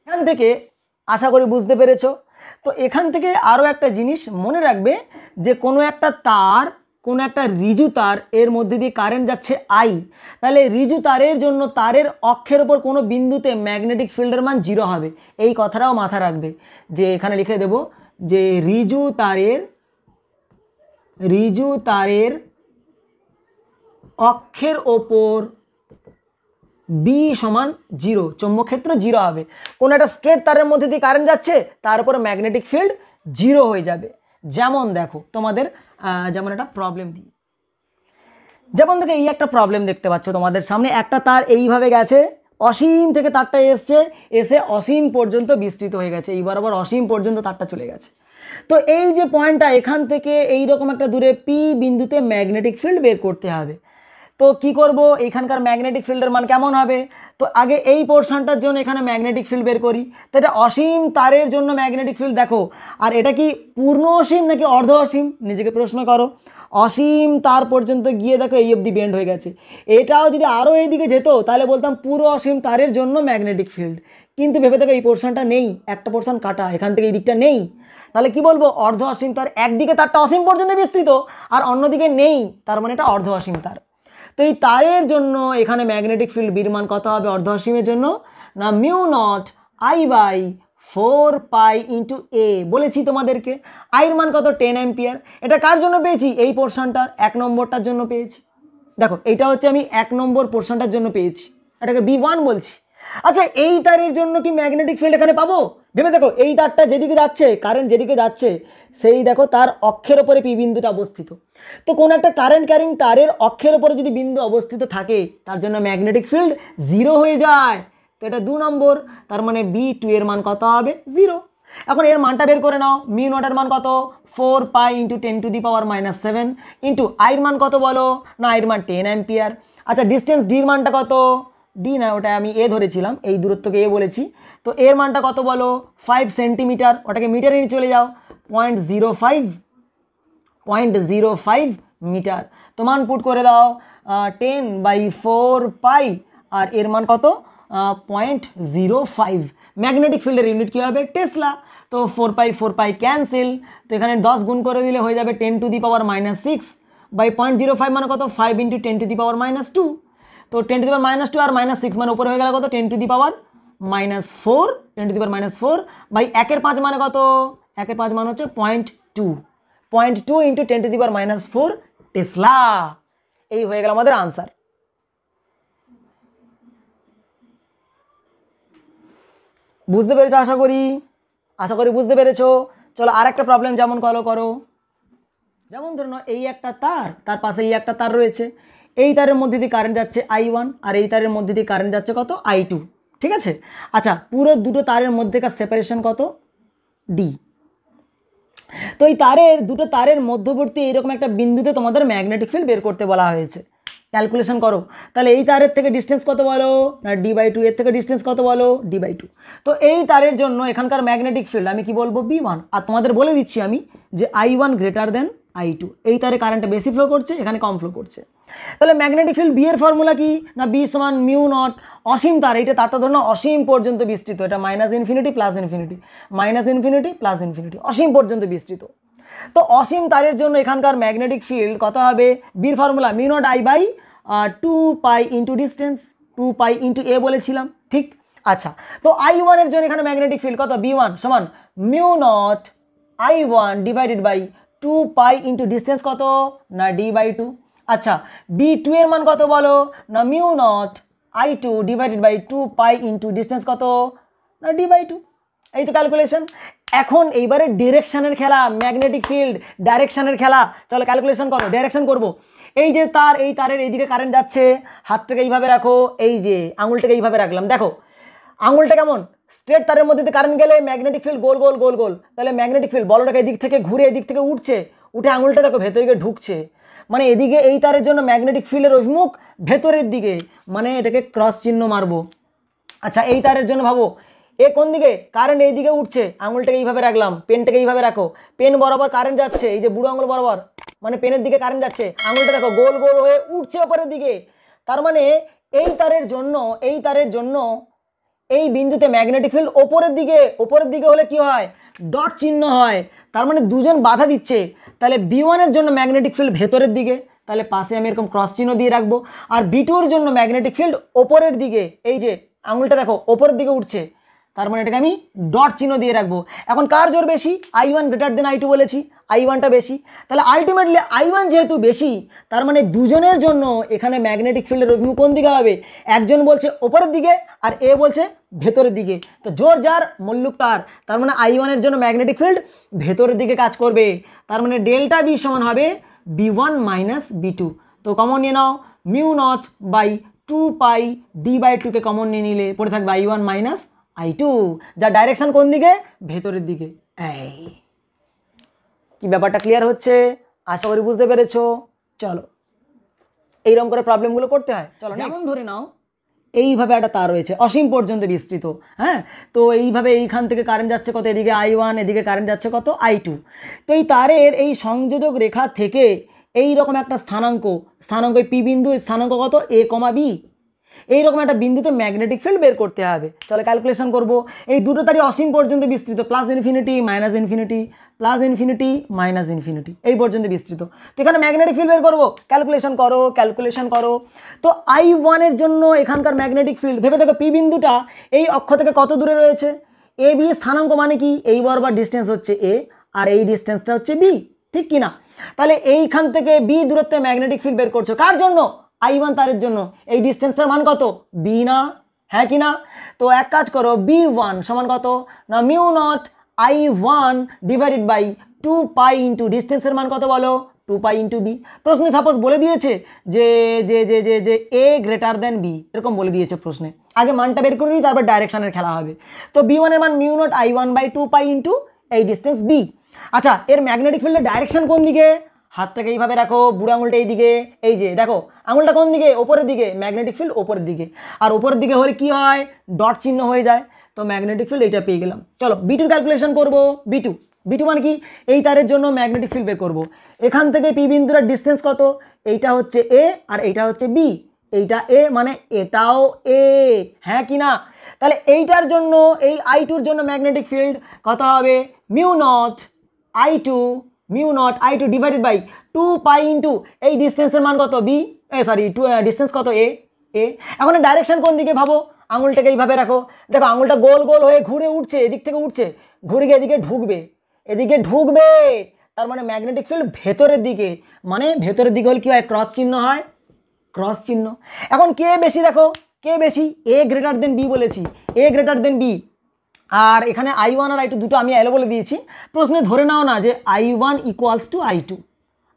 এখান থেকে আশা করি বুঝতে পেরেছ তো এখান থেকে আরও একটা জিনিস মনে রাখবে যে কোনো একটা তার কোনো একটা রিজু তার এর মধ্যে দিয়ে কারেন্ট যাচ্ছে আই তাহলে রিজু তারের জন্য তারের অক্ষের ওপর কোনো বিন্দুতে ম্যাগনেটিক ফিল্ডের মান জিরো হবে এই কথাটাও মাথা রাখবে যে এখানে লিখে দেব যে রিজু তারের রিজু তারের অক্ষের ওপর বি সমান জিরো ক্ষেত্র জিরো হবে কোনো একটা স্ট্রেট তারের মধ্যে দিয়ে কারেন্ট যাচ্ছে তারপরে ম্যাগনেটিক ফিল্ড জিরো হয়ে যাবে যেমন দেখো তোমাদের যেমন একটা প্রবলেম দিই যেমন দেখো এই একটা প্রবলেম দেখতে পাচ্ছ তোমাদের সামনে একটা তার এইভাবে গেছে অসীম থেকে তারটা এসছে এসে অসীম পর্যন্ত বিস্তৃত হয়ে গেছে এই বরাবর অসীম পর্যন্ত তারটা চলে গেছে তো এই যে পয়েন্টটা এখান থেকে এই রকম একটা দূরে পি বিন্দুতে ম্যাগনেটিক ফিল্ড বের করতে হবে তো কি করব এখানকার ম্যাগনেটিক ফিল্ডের মান কেমন হবে তো আগে এই পোর্শনটার জন্য এখানে ম্যাগনেটিক ফিল্ড বের করি তো এটা অসীম তারের জন্য ম্যাগনেটিক ফিল্ড দেখো আর এটা কি পূর্ণ অসীম নাকি অর্ধ অসীম নিজেকে প্রশ্ন করো অসীম তার পর্যন্ত গিয়ে দেখো এই অবধি বেন্ড হয়ে গেছে এটাও যদি আরও এইদিকে যেত তাহলে বলতাম পুরো অসীম তারের জন্য ম্যাগনেটিক ফিল্ড কিন্তু ভেবে দেখো এই পোর্শনটা নেই একটা পোর্শন কাটা এখান থেকে এই দিকটা নেই তাহলে কি বলবো অর্ধ অসীম তার একদিকে তারটা অসীম পর্যন্ত বিস্তৃত আর অন্যদিকে নেই তার মানে এটা অর্ধ অসীম তার তো এই তারের জন্য এখানে ম্যাগনেটিক ফিল্ড বিরমান কত হবে অসীমের জন্য না mu not I by four pi into a বলেছি তোমাদেরকে আইয়ের মান কত টেন অ্যাম্পিয়ার এটা কার জন্য পেয়েছি এই পোর্শনটার এক নম্বরটার জন্য পেয়েছি দেখো এইটা হচ্ছে আমি এক নম্বর পোর্শনটার জন্য পেয়েছি এটাকে বি ওয়ান বলছি আচ্ছা এই তারের জন্য কি ম্যাগনেটিক ফিল্ড এখানে পাবো ভেবে দেখো এই তারটা যেদিকে যাচ্ছে কারেন্ট যেদিকে যাচ্ছে সেই দেখো তার অক্ষের ওপরে পি বিন্দুটা অবস্থিত তো কোনো একটা কারেন্ট ক্যারিং তারের অক্ষের ওপরে যদি বিন্দু অবস্থিত থাকে তার জন্য ম্যাগনেটিক ফিল্ড জিরো হয়ে যায় তো এটা দু নম্বর তার মানে বি টু এর মান কত হবে জিরো এখন এর মানটা বের করে নাও মিউ নটের মান কত four pi into ten to the power minus seven into আইর মান কত বলো না আইর মান টেন অ্যাম্পিয়ার আচ্ছা ডিস্টেন্স ডির মানটা কত ডি না ওটা আমি এ ধরেছিলাম এই দূরত্বকে এ বলেছি তো এর মানটা কত বলো ফাইভ সেন্টিমিটার ওটাকে মিটারে নিয়ে চলে যাও point zero five point zero five meter তো মান পুট করে দাও ten by four pi r এর মান কত পয়েন্ট জিরো ফাইভ ম্যাগনেটিক ফিল্ডের ইউনিট কী হবে টেসলা তো four pi four pi cancel তো এখানে দশ গুণ করে দিলে হয়ে যাবে ten to the power minus six by point zero five মানে কত five into ten to the power minus two তো ten to the power minus two আর মাইনাস সিক্স মানে উপরে হয়ে গেল কত ten to the power minus four ten to the power minus four by একের পাঁচ মানে কত একের পাঁচ মানে হচ্ছে point two point two into ten to the power minus four tesla এই হয়ে গেল আমাদের আনসার বুঝতে পেরেছো আশা করি আশা করি বুঝতে পেরেছো চলো আর একটা প্রবলেম যেমন করো করো যেমন ধরে এই একটা তার তার পাশে এই একটা তার রয়েছে এই তারের মধ্যে দিয়ে কারেন্ট যাচ্ছে আই ওয়ান আর এই তারের মধ্যে দিয়ে কারেন্ট যাচ্ছে কত আই টু ঠিক আছে আচ্ছা পুরো দুটো তারের মধ্যেকার সেপারেশন কত ডি তো এই তারের দুটো তারের মধ্যবর্তী এরকম একটা বিন্দুতে তোমাদের ম্যাগনেটিক ফিল্ড বের করতে বলা হয়েছে ক্যালকুলেশন করো তাহলে এই তারের থেকে ডিস্টেন্স কত বলো না ডি বাই টু এর থেকে ডিস্টেন্স কত বলো ডি বাই টু তো এই তারের জন্য এখানকার ম্যাগনেটিক ফিল্ড আমি কি বলবো বি ওয়ান আর তোমাদের বলে দিচ্ছি আমি যে I one greater than I two এই তারে কারেন্টটা বেশি ফ্লো করছে এখানে কম ফ্লো করছে তাহলে ম্যাগনেটিক ফিল্ড বি এর ফর্মুলা কি না বি সমান মিউ নট অসীম তার এইটা তারটা ধরো অসীম পর্যন্ত বিস্তৃত এটা minus infinity plus infinity minus infinity plus infinity অসীম পর্যন্ত বিস্তৃত তো অসীম তারের জন্য এখানকার ম্যাগনেটিক ফিল্ড কত হবে বির ফর্মুলা মিনট I by two pi into distance two pi into a বলেছিলাম ঠিক আচ্ছা তো আই ওয়ানের জন্য এখানে ম্যাগনেটিক ফিল্ড কত বি ওয়ান সমান mu not I one divided by two pi into distance কত না ডি বাই টু আচ্ছা বি টু এর মান কত বলো না mu not I two divided by two pi into distance কত না ডি বাই টু এই তো ক্যালকুলেশন এখন এইবারে ডিরেকশানের খেলা ম্যাগনেটিক ফিল্ড ডাইরেকশানের খেলা চলো ক্যালকুলেশন করো ডাইরেকশান করব। এই যে তার এই তারের এইদিকে কারেন্ট যাচ্ছে হাতটাকে এইভাবে রাখো এই যে আঙুলটাকে এইভাবে রাখলাম দেখো আঙুলটা কেমন স্ট্রেট তারের মধ্যে কারেন্ট গেলে ম্যাগনেটিক ফিল্ড গোল গোল গোল গোল তাহলে ম্যাগনেটিক ফিল্ড বলটাকে এদিক থেকে ঘুরে এদিক থেকে উঠছে উঠে আঙুলটা দেখো ভেতরে ঢুকছে মানে এদিকে এই তারের জন্য ম্যাগনেটিক ফিল্ডের অভিমুখ ভেতরের দিকে মানে এটাকে ক্রস চিহ্ন মারবো আচ্ছা এই তারের জন্য ভাবো এ কোন দিকে কারেন্ট এই দিকে উঠছে আঙুলটাকে এইভাবে রাখলাম পেনটাকে এইভাবে রাখো পেন বরাবর কারেন্ট যাচ্ছে এই যে বুড়ো আঙুল বরাবর মানে পেনের দিকে কারেন্ট যাচ্ছে আঙুলটা দেখো গোল গোল হয়ে উঠছে ওপরের দিকে তার মানে এই তারের জন্য এই তারের জন্য এই বিন্দুতে ম্যাগনেটিক ফিল্ড ওপরের দিকে ওপরের দিকে হলে কি হয় ডট চিহ্ন হয় তার মানে দুজন বাধা দিচ্ছে তাহলে বি ওয়ানের জন্য ম্যাগনেটিক ফিল্ড ভেতরের দিকে তাহলে পাশে আমি এরকম ক্রস চিহ্ন দিয়ে রাখবো আর বি টুর জন্য ম্যাগনেটিক ফিল্ড ওপরের দিকে এই যে আঙুলটা দেখো ওপরের দিকে উঠছে তার মানে এটাকে আমি ডট চিহ্ন দিয়ে রাখবো এখন কার জোর বেশি I one greater than I two বলেছি আই ওয়ানটা বেশি তাহলে আলটিমেটলি আই ওয়ান যেহেতু বেশি তার মানে দুজনের জন্য এখানে ম্যাগনেটিক ফিল্ডের অভিমুখ কোন দিকে হবে একজন বলছে ওপরের দিকে আর এ বলছে ভেতরের দিকে তো জোর যার মল্লুক তার তার মানে আই ওয়ানের জন্য ম্যাগনেটিক ফিল্ড ভেতরের দিকে কাজ করবে তার মানে ডেল্টা বি সমান হবে B one minus B two তো কমন নিয়ে নাও mu naught by two pi d by টুকে কমন নিয়ে নিলে পড়ে থাকবে I one minus I two যার ডাইরেকশান কোন দিকে ভেতরের দিকে এই কি ব্যাপারটা ক্লিয়ার হচ্ছে আশা করি বুঝতে পেরেছ চলো এইরকম করে প্রবলেমগুলো করতে হয় চলো যেমন ধরে নাও এইভাবে একটা তার রয়েছে অসীম পর্যন্ত বিস্তৃত হ্যাঁ তো এইভাবে এইখান থেকে কারেন্ট যাচ্ছে কত এদিকে আই ওয়ান এদিকে কারেন্ট যাচ্ছে কত আই টু তো এই তারের এই সংযোজক রেখা থেকে এই রকম একটা স্থানাঙ্ক স্থানাঙ্ক পি বিন্দু স্থানাঙ্ক কত এ কমা বি এইরকম একটা বিন্দুতে ম্যাগনেটিক ফিল্ড বের করতে হবে চলে ক্যালকুলেশন করব এই দুটো তারই অসীম পর্যন্ত বিস্তৃত plus infinity minus infinity plus infinity minus infinity এই পর্যন্ত বিস্তৃত তো এখানে ম্যাগনেটিক ফিল্ড বের করবো ক্যালকুলেশন করো ক্যালকুলেশন করো তো আই ওয়ানের জন্য এখানকার ম্যাগনেটিক ফিল্ড ভেবে দেখো পি বিন্দুটা এই অক্ষ থেকে কত দূরে রয়েছে এ বি স্থানাঙ্ক মানে কি এই বরাবর ডিস্টেন্স হচ্ছে এ আর এই ডিস্টেন্সটা হচ্ছে বি ঠিক কি না তাহলে এইখান থেকে বি দূরত্বে ম্যাগনেটিক ফিল্ড বের করছো কার জন্য আই ওয়ান তারের জন্য এই ডিস্টেন্সটার মান কত বি না হ্যাঁ কি না তো এক কাজ করো বি ওয়ান সমান কত না mu not I one divided by two pi into ডিস্টেন্সের মান কত বলো টু পাই ইন্টু বি প্রশ্নে সাপোজ বলে দিয়েছে যে যে যে যে যে এ গ্রেটার দ্যান বি এরকম বলে দিয়েছে প্রশ্নে আগে মানটা বের করে নিই তারপর ডাইরেকশানের খেলা হবে তো বি ওয়ানের মান mu not I one by two pi into এই ডিস্টেন্স বি আচ্ছা এর ম্যাগনেটিক ফিল্ডের ডাইরেকশান কোন দিকে হাতটাকে এইভাবে রাখো বুড়ো আঙুলটা এই দিকে এই যে দেখো আঙুলটা কোন দিকে ওপরের দিকে ম্যাগনেটিক ফিল্ড ওপরের দিকে আর ওপরের দিকে হলে কি হয় ডট চিহ্ন হয়ে যায় তো ম্যাগনেটিক ফিল্ড এইটা পেয়ে গেলাম চলো বি টুর ক্যালকুলেশন করবো বি টু বি টু মানে কি এই তারের জন্য ম্যাগনেটিক ফিল্ড বের করবো এখান থেকে পি বিন্দুরা ডিস্টেন্স কত এইটা হচ্ছে এ আর এইটা হচ্ছে বি এইটা এ মানে এটাও এ হ্যাঁ কি না তাহলে এইটার জন্য এই আই টুর জন্য ম্যাগনেটিক ফিল্ড কত হবে mu not I two mu not I two divided by two pi into এই ডিস্টেন্সের মান কত বি সরি টু ডিস্টেন্স কত এ এ এখন ডাইরেকশান কোন দিকে ভাবো আঙুলটাকে এইভাবে রাখো দেখো আঙুলটা গোল গোল হয়ে ঘুরে উঠছে এদিক থেকে উঠছে ঘুরে গিয়ে এদিকে ঢুকবে এদিকে ঢুকবে তার মানে ম্যাগনেটিক ফিল্ড ভেতরের দিকে মানে ভেতরের দিকে হলে কী হয় ক্রস চিহ্ন হয় ক্রস চিহ্ন এখন কে বেশি দেখো কে বেশি এ গ্রেটার দেন বি বলেছি এ গ্রেটার দেন বি আর এখানে আই ওয়ান আর আই টু দুটো আমি বলে দিয়েছি প্রশ্নে ধরে নাও না যে I one equals to I two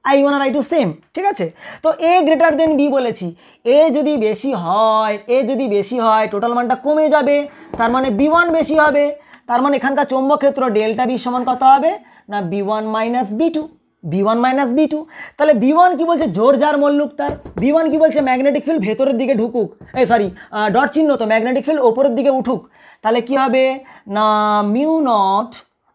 I one আর আই টু সেম ঠিক আছে তো এ গ্রেটার দেন বি বলেছি এ যদি বেশি হয় এ যদি বেশি হয় টোটাল মানটা কমে যাবে তার মানে বি ওয়ান বেশি হবে তার মানে এখানকার চৌম্বক ক্ষেত্র ডেল্টা বি সমান কত হবে না B one minus B two B one minus B two তাহলে বি ওয়ান কী বলছে জোর যার মল্লুক তার বি ওয়ান কী বলছে ম্যাগনেটিক ফিল্ড ভেতরের দিকে ঢুকুক এই সরি ডট চিহ্ন তো ম্যাগনেটিক ফিল্ড ওপরের দিকে উঠুক তাহলে কি হবে না মিউ নট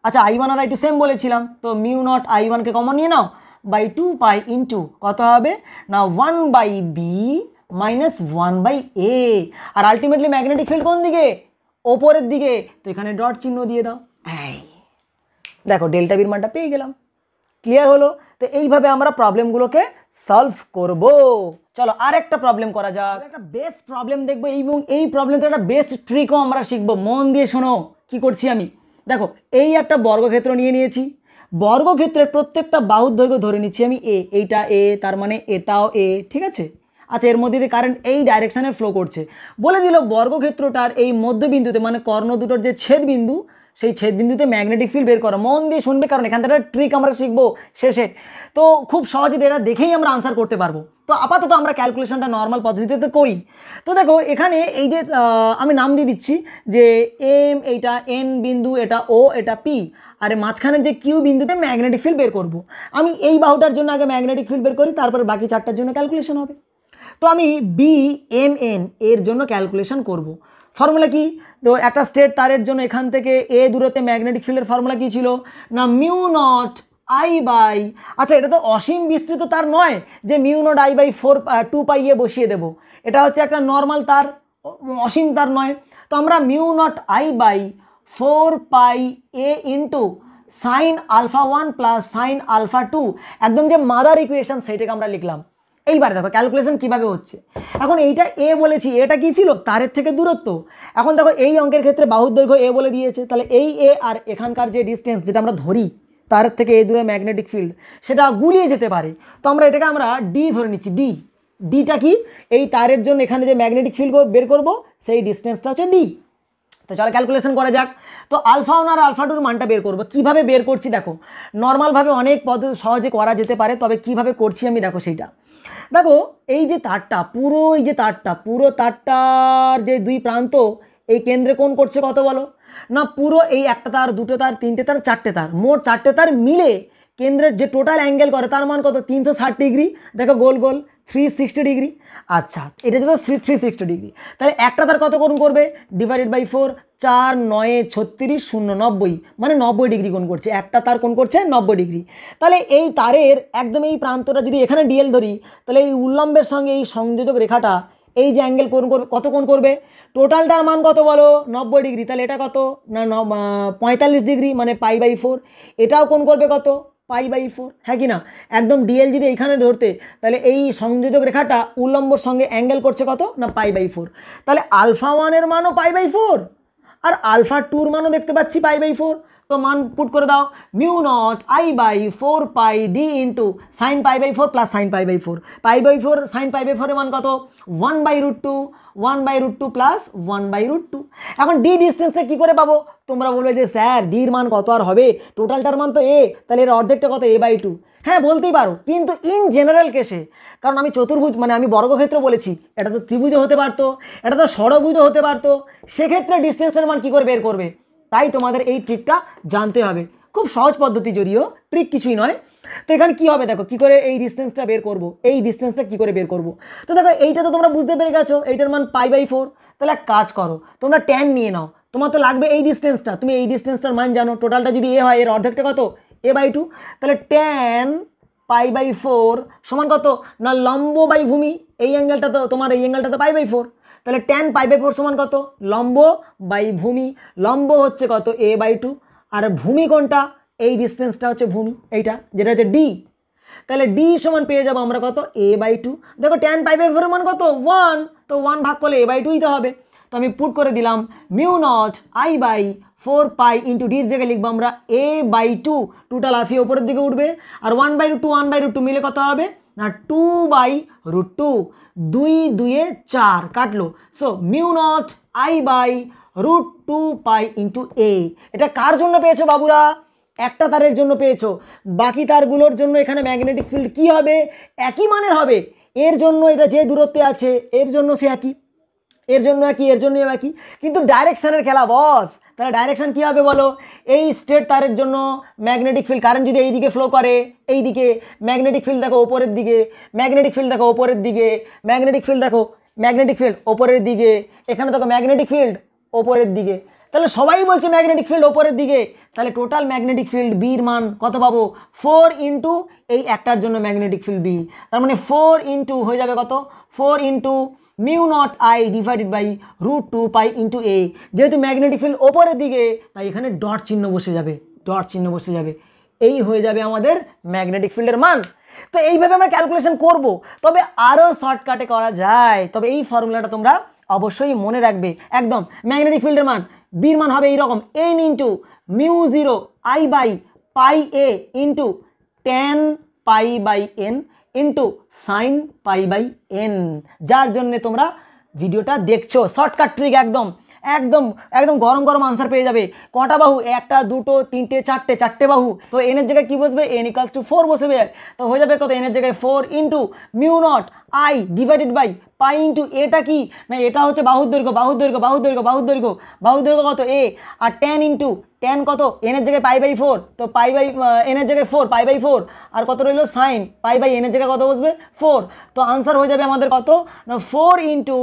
আচ্ছা আই ওয়ান আর আই টু সেম বলেছিলাম তো মিউ নট আই ওয়ানকে কমন নিয়ে নাও বাই টু পাই ইন্টু কত হবে না one by B minus one by a আর আলটিমেটলি ম্যাগনেটিক ফিল্ড কোন দিকে ওপরের দিকে তো এখানে ডট চিহ্ন দিয়ে দাও এই দেখো ডেল্টা বির মানটা পেয়ে গেলাম ক্লিয়ার হলো তো এইভাবে আমরা প্রবলেমগুলোকে সলভ করব চলো আর একটা প্রবলেম করা যাক একটা বেস্ট প্রবলেম দেখবো এবং এই প্রবলেম একটা বেস্ট ট্রিকও আমরা শিখবো মন দিয়ে শোনো কি করছি আমি দেখো এই একটা বর্গক্ষেত্র নিয়ে নিয়েছি বর্গক্ষেত্রের প্রত্যেকটা বাহুর দৈর্ঘ্য ধরে নিচ্ছি আমি এ এইটা এ তার মানে এটাও এ ঠিক আছে আচ্ছা এর মধ্যে দিয়ে কারেন্ট এই ডাইরেকশানে ফ্লো করছে বলে দিল বর্গক্ষেত্রটার এই মধ্যবিন্দুতে মানে কর্ণ দুটোর যে ছেদবিন্দু সেই ছেদ বিন্দুতে ম্যাগনেটিক ফিল্ড বের করো মন দিয়ে শুনবে কারণ এখান থেকে ট্রিক আমরা শিখবো শেষে তো খুব সহজে এটা দেখেই আমরা আনসার করতে পারবো তো আপাতত আমরা ক্যালকুলেশনটা নর্মাল পদ্ধতিতে তো করি তো দেখো এখানে এই যে আমি নাম দিয়ে দিচ্ছি যে এম এইটা এন বিন্দু এটা ও এটা পি আর মাঝখানের যে কিউ বিন্দুতে ম্যাগনেটিক ফিল্ড বের করব। আমি এই বাহুটার জন্য আগে ম্যাগনেটিক ফিল্ড বের করি তারপর বাকি চারটার জন্য ক্যালকুলেশন হবে তো আমি বি এম এন এর জন্য ক্যালকুলেশন করব। ফর্মুলা কি তো একটা স্টেট তারের জন্য এখান থেকে এ দূরতে ম্যাগনেটিক ফিল্ডের ফর্মুলা কী ছিল না মিউ নট আই বাই আচ্ছা এটা তো অসীম বিস্তৃত তার নয় যে mu not I by four two পাইয়ে বসিয়ে দেবো এটা হচ্ছে একটা নর্মাল তার অসীম তার নয় তো আমরা mu not I by four pi a into sine alpha one plus sine alpha two একদম যে মাদার ইকুয়েশন সেইটাকে আমরা লিখলাম এইবার দেখো ক্যালকুলেশন কিভাবে হচ্ছে এখন এইটা এ বলেছি এটা কি ছিল তারের থেকে দূরত্ব এখন দেখো এই অঙ্কের ক্ষেত্রে বাহুর দৈর্ঘ্য এ বলে দিয়েছে তাহলে এই এ আর এখানকার যে ডিস্টেন্স যেটা আমরা ধরি তারের থেকে এ দূরে ম্যাগনেটিক ফিল্ড সেটা গুলিয়ে যেতে পারে তো আমরা এটাকে আমরা ডি ধরে নিচ্ছি ডি ডিটা কি এই তারের জন্য এখানে যে ম্যাগনেটিক ফিল্ড বের করব সেই ডিস্টেন্সটা হচ্ছে ডি তো চলো ক্যালকুলেশন করা যাক তো আলফা ওয়ান আর আলফা টুর মানটা বের করবো কীভাবে বের করছি দেখো নর্মালভাবে অনেক পদ সহজে করা যেতে পারে তবে কিভাবে করছি আমি দেখো সেইটা দেখো এই যে তারটা পুরো এই যে তারটা পুরো তারটার যে দুই প্রান্ত এই কেন্দ্রে কোন করছে কত বলো না পুরো এই একটা তার দুটো তার তিনটে তার চারটে তার মোট চারটে তার মিলে কেন্দ্রের যে টোটাল অ্যাঙ্গেল করে তার মান কত তিনশো ষাট ডিগ্রি দেখো গোল গোল থ্রি সিক্সটি ডিগ্রি আচ্ছা এটা যেহেতু থ্রি থ্রি সিক্সটি ডিগ্রি তাহলে একটা তার কত কোণ করবে ডিভাইডেড বাই ফোর চার নয়ে ছত্রিশ শূন্য নব্বই মানে নব্বই ডিগ্রি কোণ করছে একটা তার কোণ করছে নব্বই ডিগ্রি তাহলে এই তারের একদম এই প্রান্তটা যদি এখানে ডিএল ধরি তাহলে এই উল্লম্বের সঙ্গে এই সংযোজক রেখাটা এই যে অ্যাঙ্গেল কোন কত কোণ করবে টোটাল তার মান কত বলো নব্বই ডিগ্রি তাহলে এটা কত না পঁয়তাল্লিশ ডিগ্রি মানে পাই বাই ফোর এটাও কোণ করবে কত পাই বাই ফোর হ্যাঁ কি না একদম ডিএল যদি এইখানে ধরতে তাহলে এই সংযোজক রেখাটা উল্লম্বর সঙ্গে অ্যাঙ্গেল করছে কত না পাই বাই ফোর তাহলে আলফা ওয়ানের মানও পাই বাই ফোর আর আলফা টুর মানও দেখতে পাচ্ছি পাই বাই ফোর তো মান পুট করে দাও mu not I by four pi d into sine pi by four plus sine pi by four pi by four sine pi by ফোরের মান কত one by root two one by root two plus one by root two এখন d ডিস্টেন্সটা কী করে পাবো তোমরা বলবে যে স্যার ডির মান কত আর হবে টোটালটার মান তো এ তাহলে এর অর্ধেকটা কত এ বাই টু হ্যাঁ বলতেই পারো কিন্তু ইন জেনারেল কেসে কারণ আমি চতুর্ভুজ মানে আমি বর্গক্ষেত্র বলেছি এটা তো ত্রিভুজও হতে পারতো এটা তো ষড়ভুজও হতে পারতো সেক্ষেত্রে ডিস্টেন্সের মান কী করে বের করবে তাই তোমাদের এই ট্রিকটা জানতে হবে খুব সহজ পদ্ধতি যদিও ট্রিক কিছুই নয় তো এখানে কী হবে দেখো কী করে এই ডিস্টেন্সটা বের করব এই ডিস্টেন্সটা কী করে বের করব তো দেখো এইটা তো তোমরা বুঝতে পেরে গেছো এইটার মান পাই বাই ফোর তাহলে এক কাজ করো তোমরা ট্যান নিয়ে নাও তোমার তো লাগবে এই ডিস্টেন্সটা তুমি এই ডিস্টেন্সটার মান জানো টোটালটা যদি এ হয় এর অর্ধেকটা কত এ বাই টু তাহলে ট্যান পাই বাই ফোর সমান কত না লম্ব বাই ভূমি এই অ্যাঙ্গেলটা তো তোমার এই অ্যাঙ্গেলটা তো পাই বাই ফোর তাহলে ট্যান পাই বাই ফোর সমান কত লম্ব বাই ভূমি লম্ব হচ্ছে কত এ বাই টু আর ভূমি কোনটা এই ডিস্টেন্সটা হচ্ছে ভূমি এইটা যেটা হচ্ছে ডি তাহলে ডি সমান পেয়ে যাবো আমরা কত এ বাই টু দেখো ট্যান পাই বাই ফোর সমান কত ওয়ান তো ওয়ান ভাগ করলে এ বাই টুই তো হবে তো আমি পুট করে দিলাম mu not I by four pi into ডির জায়গায় লিখবো আমরা এ বাই টু টুটা লাফিয়ে ওপরের দিকে উঠবে আর one by root two one by root two মিলে কত হবে না টু বাই রুট টু দুই দুয়ে চার কাটলো so mu not I by root two pi into a এটা কার জন্য পেয়েছো বাবুরা একটা তারের জন্য পেয়েছো বাকি তারগুলোর জন্য এখানে ম্যাগনেটিক ফিল্ড কি হবে একই মানের হবে এর জন্য এটা যে দূরত্বে আছে এর জন্য সে একই এর জন্য একই এর জন্য একই কিন্তু ডাইরেকশানের খেলা বস তাহলে ডাইরেকশান কী হবে বলো এই স্ট্রেট তারের জন্য ম্যাগনেটিক ফিল্ড কারেন্ট যদি এইদিকে ফ্লো করে এই দিকে ম্যাগনেটিক ফিল্ড দেখো ওপরের দিকে ম্যাগনেটিক ফিল্ড দেখো ওপরের দিকে ম্যাগনেটিক ফিল্ড দেখো ম্যাগনেটিক ফিল্ড ওপরের দিকে এখানে দেখো ম্যাগনেটিক ফিল্ড ওপরের দিকে তাহলে সবাই বলছে ম্যাগনেটিক ফিল্ড ওপরের দিকে তাহলে টোটাল ম্যাগনেটিক ফিল্ড বির মান কত পাবো ফোর ইন্টু এই একটার জন্য ম্যাগনেটিক ফিল্ড বি তার মানে ফোর ইন্টু হয়ে যাবে কত four into mu not I divided by root two pi into a যেহেতু ম্যাগনেটিক ফিল্ড ওপরের দিকে তাই এখানে ডট চিহ্ন বসে যাবে ডট চিহ্ন বসে যাবে এই হয়ে যাবে আমাদের ম্যাগনেটিক ফিল্ডের মান তো এইভাবে আমরা ক্যালকুলেশন করব তবে আরও শর্টকাটে করা যায় তবে এই ফর্মুলাটা তোমরা অবশ্যই মনে রাখবে একদম ম্যাগনেটিক ফিল্ডের মান বির মান হবে এইরকম n into mu zero I by pi a into tan pi by n into sine pi by n যার জন্যে তোমরা ভিডিওটা দেখছো শর্টকাট ট্রিক একদম একদম একদম গরম গরম আনসার পেয়ে যাবে কটা বাহু একটা দুটো তিনটে চারটে চারটে বাহু তো এনের জায়গায় কী বসবে এন ইকালস টু ফোর বসবে তো হয়ে যাবে কত এনের জায়গায় four into mu not I divided by pi into এটা কি না এটা হচ্ছে বাহুর দৈর্ঘ্য বাহুর দৈর্ঘ্য বাহুর দৈর্ঘ্য বাহুর দৈর্ঘ্য বাহুর দৈর্ঘ্য কত এ আর টেন ইন্টু টেন কত এনের জায়গায় পাই বাই ফোর তো পাই বাই এনের জায়গায় ফোর পাই বাই ফোর আর কত রইল সাইন পাই বাই এনের জায়গায় কত বসবে ফোর তো আনসার হয়ে যাবে আমাদের কত না four into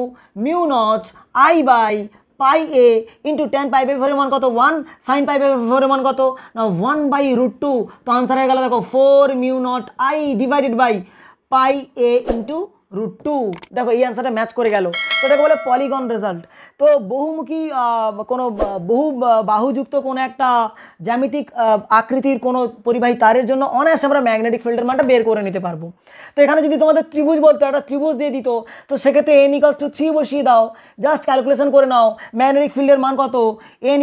mu naught I by pi a into tan pi by ফোরের মান কত ওয়ান সাইন পাই বাই ফোরের মান কত না ওয়ান বাই রুট টু তো আনসার হয়ে গেল দেখো four mu not I divided by pi a into root two দেখো এই আনসারটা ম্যাচ করে গেল এটাকে বলে পলিগন রেজাল্ট তো বহুমুখী কোনো বহু বাহুযুক্ত কোনো একটা জ্যামিতিক আকৃতির কোনো পরিবাহী তারের জন্য অনায়াসে আমরা ম্যাগনেটিক ফিল্ডের মানটা বের করে নিতে পারবো তো এখানে যদি তোমাদের ত্রিভুজ বলতো একটা ত্রিভুজ দিয়ে দিত তো সেক্ষেত্রে এন ইকালস টু থ্রি বসিয়ে দাও জাস্ট ক্যালকুলেশন করে নাও ম্যাগনেটিক ফিল্ডের মান কত n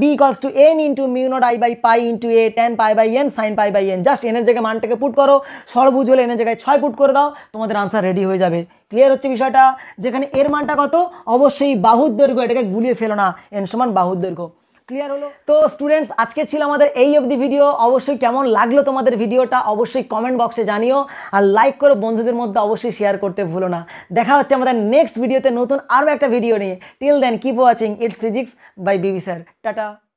B equals two n into mu naught I by pi into a tan pi by n sine pi by n just এনের জায়গায় মানটাকে পুট করো সরভুজ হলে এনের জায়গায় ছয় পুট করে দাও তোমাদের আনসার রেডি হয়ে যাবে ক্লিয়ার হচ্ছে বিষয়টা যেখানে এর মানটা কত অবশ্যই বাহুর দৈর্ঘ্য এটাকে গুলিয়ে ফেলো না এন সমান বাহুর দৈর্ঘ্য ক্লিয়ার হলো তো স্টুডেন্টস আজকে ছিল আমাদের এই অবধি ভিডিও অবশ্যই কেমন লাগলো তোমাদের ভিডিওটা অবশ্যই কমেন্ট বক্সে জানিও আর লাইক করো বন্ধুদের মধ্যে অবশ্যই শেয়ার করতে ভুলো না দেখা হচ্ছে আমাদের নেক্সট ভিডিওতে নতুন আরও একটা ভিডিও নিয়ে till then keep watching it's physics by BB sir tata